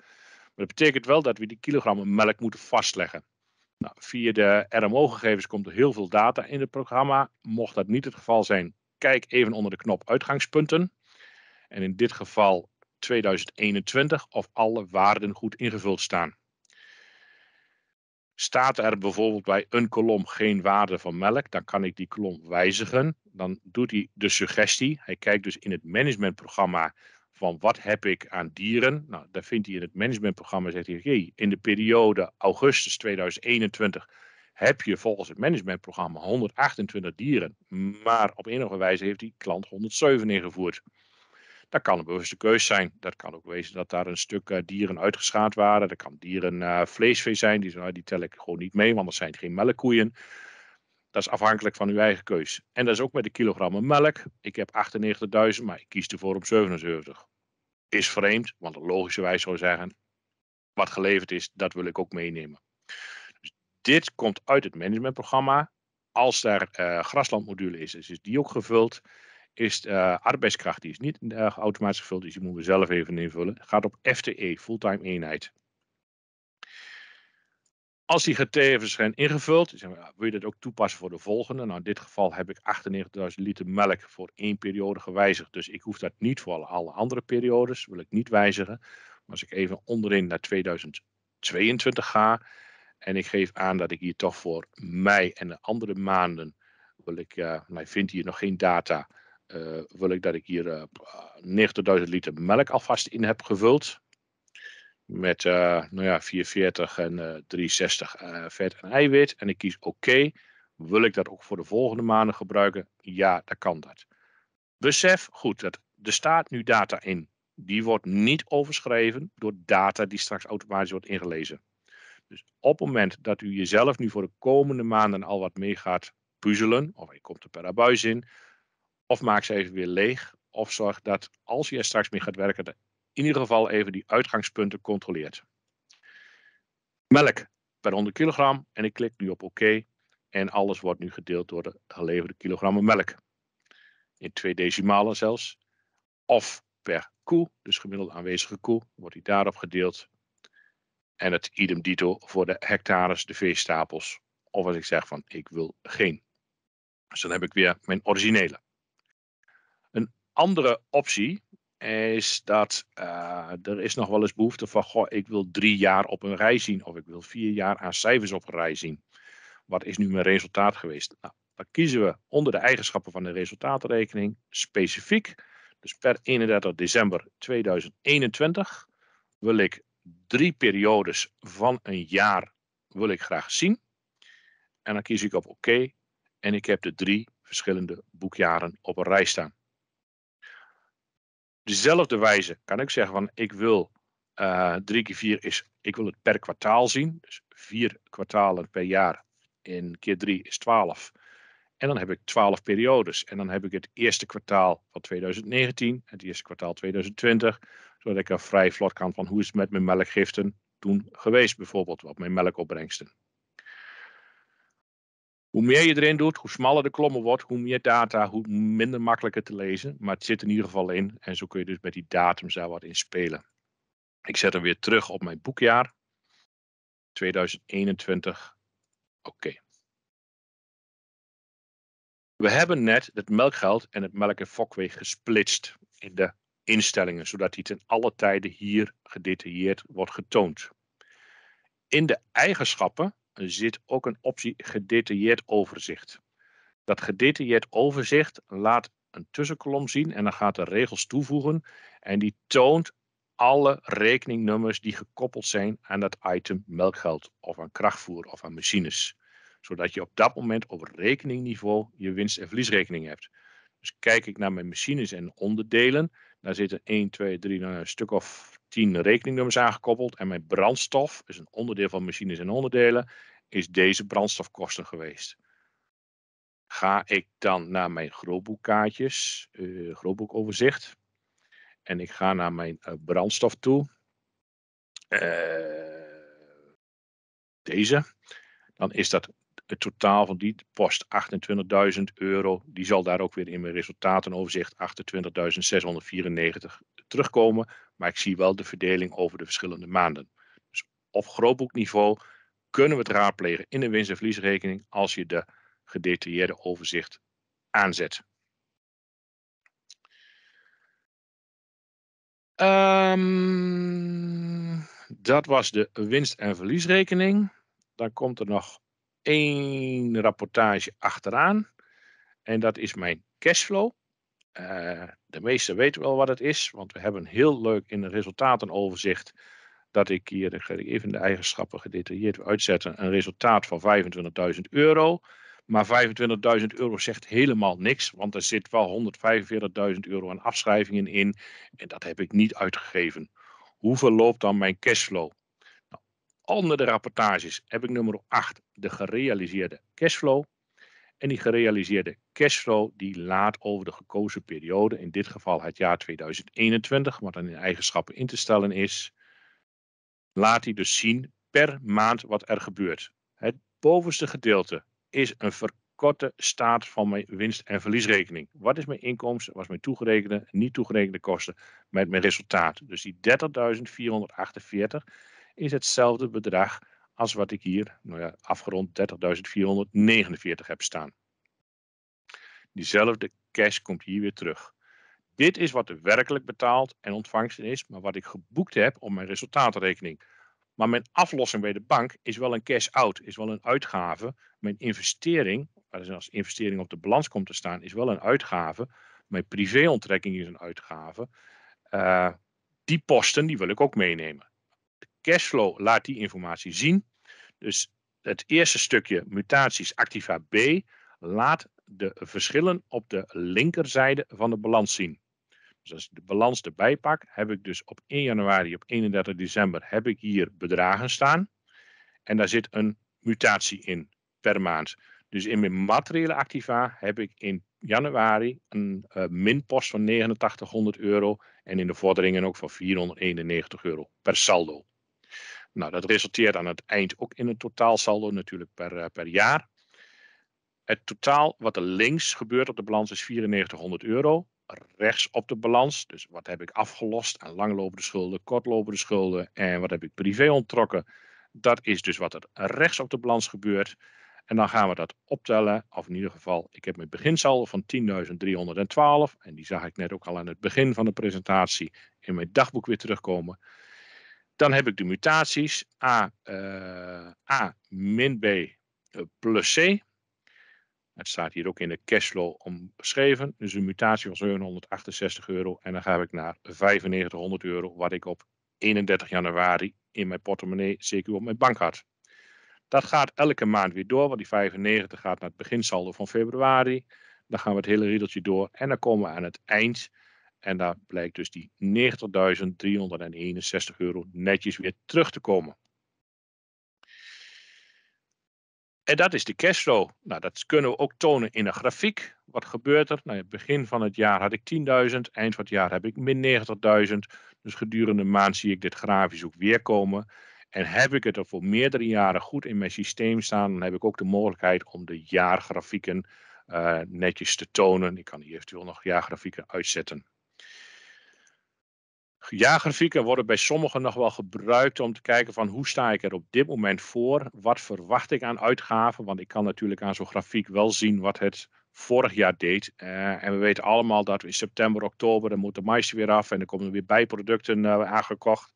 Maar dat betekent wel dat we die kilogrammen melk moeten vastleggen. Nou, via de RMO-gegevens komt er heel veel data in het programma. Mocht dat niet het geval zijn, kijk even onder de knop uitgangspunten. En in dit geval 2021 of alle waarden goed ingevuld staan. Staat er bijvoorbeeld bij een kolom geen waarde van melk, dan kan ik die kolom wijzigen. Dan doet hij de suggestie. Hij kijkt dus in het managementprogramma van wat heb ik aan dieren. Nou, daar vindt hij in het managementprogramma, zegt hij, hey, in de periode augustus 2021 heb je volgens het managementprogramma 128 dieren, maar op een of andere wijze heeft die klant 107 ingevoerd. Dat kan een bewuste keus zijn. Dat kan ook wezen dat daar een stuk eh, dieren uitgeschaad waren. Dat kan dieren uh, vleesvee zijn. Die, nou, die tel ik gewoon niet mee, want er zijn geen melkkoeien. Dat is afhankelijk van uw eigen keus. En dat is ook met de kilogrammen melk. Ik heb 98.000, maar ik kies ervoor op 77. Is vreemd, want logischerwijs zou zeggen, wat geleverd is, dat wil ik ook meenemen. Dus dit komt uit het managementprogramma. Als daar uh, graslandmodule is, dus is die ook gevuld. Is de, eh, arbeidskracht, die is niet eh, automatisch gevuld, dus die moeten we zelf even invullen. Gaat op FTE, fulltime eenheid. Als die gegevens zijn ingevuld, wil je dat ook toepassen voor de volgende. Nou, in dit geval heb ik 98.000 liter melk voor één periode gewijzigd. Dus ik hoef dat niet voor alle andere periodes, wil ik niet wijzigen. Maar als ik even onderin naar 2022 ga en ik geef aan dat ik hier toch voor mei en de andere maanden, wil ik, eh, uh, nou, vindt hier nog geen data, eh, wil ik dat ik hier 90.000 eh, liter melk alvast in heb gevuld met uh, nou ja, 440 en uh, 360 vet en eiwit. En ik kies oké. Wil ik dat ook voor de volgende maanden gebruiken? Ja, dan kan dat. Besef goed, dat, er staat nu data in. Die wordt niet overschreven door data die straks automatisch wordt ingelezen. Dus op het moment dat u jezelf nu voor de komende maanden al wat mee gaat puzzelen, of je komt er per buis in, of maak ze even weer leeg, of zorg dat als je er straks mee gaat werken, in ieder geval even die uitgangspunten controleert. Melk per 100 kilogram en ik klik nu op oké en alles wordt nu gedeeld door de geleverde kilogrammen melk. In twee decimalen zelfs. Of per koe, dus gemiddeld aanwezige koe, wordt die daarop gedeeld. En het idem dito voor de hectares, de veestapels. Of als ik zeg van ik wil geen. Dus dan heb ik weer mijn originele. Een andere optie is dat eh, er is nog wel eens behoefte van, goh, ik wil drie jaar op een rij zien of ik wil vier jaar aan cijfers op een rij zien. Wat is nu mijn resultaat geweest? Nou, dan kiezen we onder de eigenschappen van de resultaatrekening specifiek. Dus per 31 december 2021 wil ik drie periodes van een jaar wil ik graag zien. En dan kies ik op oké en ik heb de drie verschillende boekjaren op een rij staan dezelfde wijze kan ik zeggen van ik wil uh, drie keer vier is, ik wil het per kwartaal zien. Dus vier kwartalen per jaar in keer drie is 12. En dan heb ik 12 periodes. En dan heb ik het eerste kwartaal van 2019, en het eerste kwartaal 2020, zodat ik er vrij vlot kan van hoe is het met mijn melkgiften toen geweest bijvoorbeeld, op mijn melkopbrengsten hoe meer je erin doet, hoe smaller de klommen wordt, hoe meer data, hoe minder makkelijker te lezen. Maar het zit in ieder geval in. En zo kun je dus met die datum daar wat in spelen. Ik zet hem weer terug op mijn boekjaar. 2021. Oké. We hebben net het melkgeld en het melk- en fokweeg gesplitst in de instellingen, zodat die ten alle tijde hier gedetailleerd wordt getoond. In de eigenschappen zit ook een optie gedetailleerd overzicht. Dat gedetailleerd overzicht laat een tussenkolom zien en dan gaat er regels toevoegen en die toont alle rekeningnummers die gekoppeld zijn aan dat item melkgeld of aan krachtvoer of aan machines. Zodat je op dat moment op rekeningniveau je winst- en verliesrekening hebt. Dus kijk ik naar mijn machines en onderdelen, daar zitten 1, 2, 3, nou een stuk of tien rekeningnummers aangekoppeld. En mijn brandstof, dus een onderdeel van machines en onderdelen, is deze brandstofkosten geweest. Ga ik dan naar mijn grootboekkaartjes, uh, grootboekoverzicht. En ik ga naar mijn eh, brandstof toe. Eh, deze. Dan is dat het totaal van die post 28.000 euro, die zal daar ook weer in mijn resultatenoverzicht 28.694 terugkomen. Maar ik zie wel de verdeling over de verschillende maanden. Dus op grootboekniveau kunnen we het raadplegen in de winst- en verliesrekening als je de gedetailleerde overzicht aanzet. Ehm, dat was de winst- en verliesrekening. Dan komt er nog één rapportage achteraan. En dat is mijn cashflow. Eh, de meesten weten wel wat het is, want we hebben heel leuk in de resultatenoverzicht dat ik hier, ik ga even de eigenschappen gedetailleerd uitzetten, een resultaat van 25.000 euro. Maar 25.000 euro zegt helemaal niks, want er zit wel 145.000 euro aan afschrijvingen in en dat heb ik niet uitgegeven. Hoe verloopt dan mijn cashflow? Onder de rapportages heb ik nummer 8, de gerealiseerde cashflow. En die gerealiseerde cashflow die laat over de gekozen periode, in dit geval het jaar 2021, wat dan in eigenschappen in te stellen is, laat hij dus zien per maand wat er gebeurt. Het bovenste gedeelte is een verkorte staat van mijn winst- en verliesrekening. Wat is mijn inkomsten, wat is mijn toegerekende, niet toegerekende kosten met mijn resultaat. Dus die 30.448 is hetzelfde bedrag als wat ik hier nou ja, afgerond 30.449 heb staan. Diezelfde cash komt hier weer terug. Dit is wat er werkelijk betaald en ontvangst is, maar wat ik geboekt heb op mijn resultaatrekening. Maar mijn aflossing bij de bank is wel een cash-out, is wel een uitgave. Mijn investering, dus als investering op de balans komt te staan, is wel een uitgave. Mijn privéonttrekking is een uitgave. Eh, die posten die wil ik ook meenemen cashflow laat die informatie zien. Dus het eerste stukje mutaties Activa B laat de verschillen op de linkerzijde van de balans zien. Dus als ik de balans erbij pak, heb ik dus op 1 januari, op 31 december, heb ik hier bedragen staan. En daar zit een mutatie in per maand. Dus in mijn materiële activa heb ik in januari een eh, minpost van 8900 euro en in de vorderingen ook van 491 euro per saldo. Nou, dat resulteert aan het eind ook in een totaalsaldo natuurlijk per, eh, per jaar. Het totaal wat er links gebeurt op de balans is 9400 euro. Rechts op de balans, dus wat heb ik afgelost aan langlopende schulden, kortlopende schulden en wat heb ik privé onttrokken. Dat is dus wat er rechts op de balans gebeurt. En dan gaan we dat optellen, of in ieder geval, ik heb mijn beginsaldo van 10.312 en die zag ik net ook al aan het begin van de presentatie in mijn dagboek weer terugkomen. Dan heb ik de mutaties A, eh, A min B eh, plus C. Het staat hier ook in de cashflow omschreven. Dus een mutatie van 768 euro. En dan ga ik naar 9500 euro, wat ik op 31 januari in mijn portemonnee, zeker op mijn bank had. Dat gaat elke maand weer door, want die 95 gaat naar het beginsaldo van februari. Dan gaan we het hele riedeltje door en dan komen we aan het eind en daar blijkt dus die 90.361 euro netjes weer terug te komen. En dat is de cashflow. Nou, dat kunnen we ook tonen in een grafiek. Wat gebeurt er? Nou, begin van het jaar had ik 10.000, eind van het jaar heb ik min 90.000. Dus gedurende een maand zie ik dit grafisch ook weer komen. En heb ik het er voor meerdere jaren goed in mijn systeem staan, dan heb ik ook de mogelijkheid om de jaargrafieken eh, netjes te tonen. Ik kan hier eventueel nog jaargrafieken uitzetten. Jaargrafieken worden bij sommigen nog wel gebruikt om te kijken van hoe sta ik er op dit moment voor? Wat verwacht ik aan uitgaven? Want ik kan natuurlijk aan zo'n grafiek wel zien wat het vorig jaar deed. Eh, en we weten allemaal dat in september, oktober, dan moet de mais weer af en er komen weer bijproducten eh, aangekocht.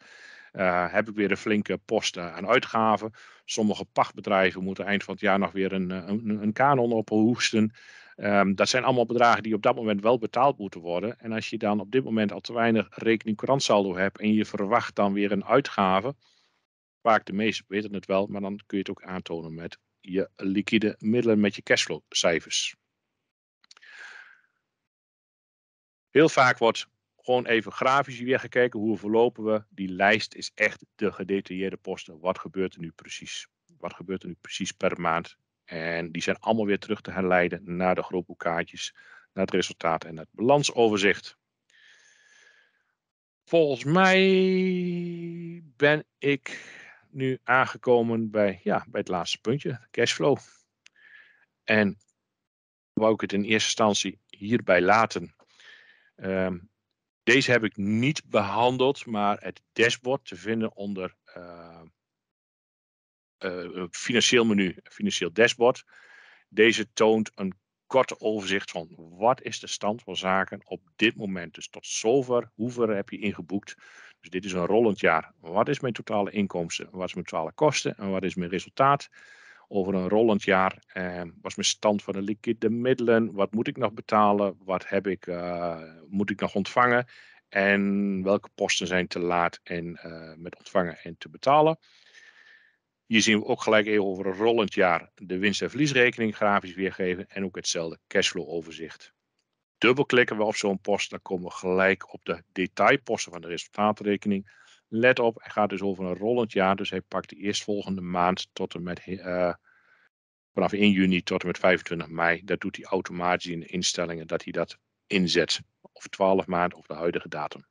Eh, heb ik weer een flinke post eh, aan uitgaven. Sommige pachtbedrijven moeten eind van het jaar nog weer een, eh, een, een kanon ophoesten. Ehm, dat zijn allemaal bedragen die op dat moment wel betaald moeten worden. En als je dan op dit moment al te weinig rekening saldo hebt en je verwacht dan weer een uitgave, vaak de meesten weten het wel, maar dan kun je het ook aantonen met je liquide middelen, met je cashflow cijfers. Heel vaak wordt gewoon even grafisch weer gekeken. Hoe verlopen we? Die lijst is echt de gedetailleerde posten. Wat gebeurt er nu precies? Wat gebeurt er nu precies per maand? En die zijn allemaal weer terug te herleiden naar de grootboekkaartjes, naar het resultaat en het balansoverzicht. Volgens mij ben ik nu aangekomen bij, ja, bij het laatste puntje, cashflow. En wou ik het in eerste instantie hierbij laten. Um, deze heb ik niet behandeld, maar het dashboard te vinden onder uh, financieel menu, financieel dashboard. Deze toont een kort overzicht van wat is de stand van zaken op dit moment. Dus tot zover, hoeveel heb je ingeboekt? Dus dit is een rollend jaar. Wat is mijn totale inkomsten? Wat is mijn totale kosten? En wat is mijn resultaat? over een rollend jaar. wat eh, was mijn stand van de liquide middelen? Wat moet ik nog betalen? Wat heb ik, eh, moet ik nog ontvangen? En welke posten zijn te laat en, eh, met ontvangen en te betalen? Hier zien we ook gelijk even over een rollend jaar de winst- en verliesrekening grafisch weergeven en ook hetzelfde cashflow-overzicht. Dubbelklikken we op zo'n post, dan komen we gelijk op de detailposten van de resultaatrekening Let op, hij gaat dus over een rollend jaar. Dus hij pakt de eerstvolgende maand tot en met eh, vanaf 1 juni tot en met 25 mei. Dat doet hij automatisch in de instellingen dat hij dat inzet. Of 12 maanden of de huidige datum.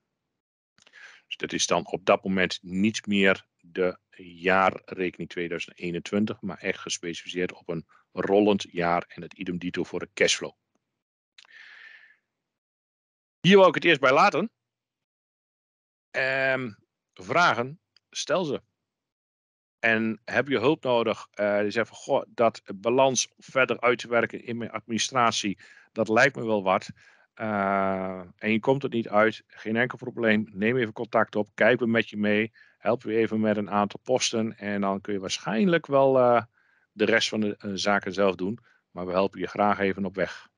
Dus dat is dan op dat moment niet meer de jaarrekening 2021, maar echt gespecificeerd op een rollend jaar en het idem dito voor de cashflow. Hier wil ik het eerst bij laten. Um, vragen, stel ze. En heb je hulp nodig? Uh, die zeggen van, goh, dat balans verder uit te werken in mijn administratie, dat lijkt me wel wat. Eh, en je komt het niet uit, geen enkel probleem. Neem even contact op, kijken we met je mee. Help we even met een aantal posten. En dan kun je waarschijnlijk wel eh, de rest van de zaken zelf doen. Maar we helpen je graag even op weg.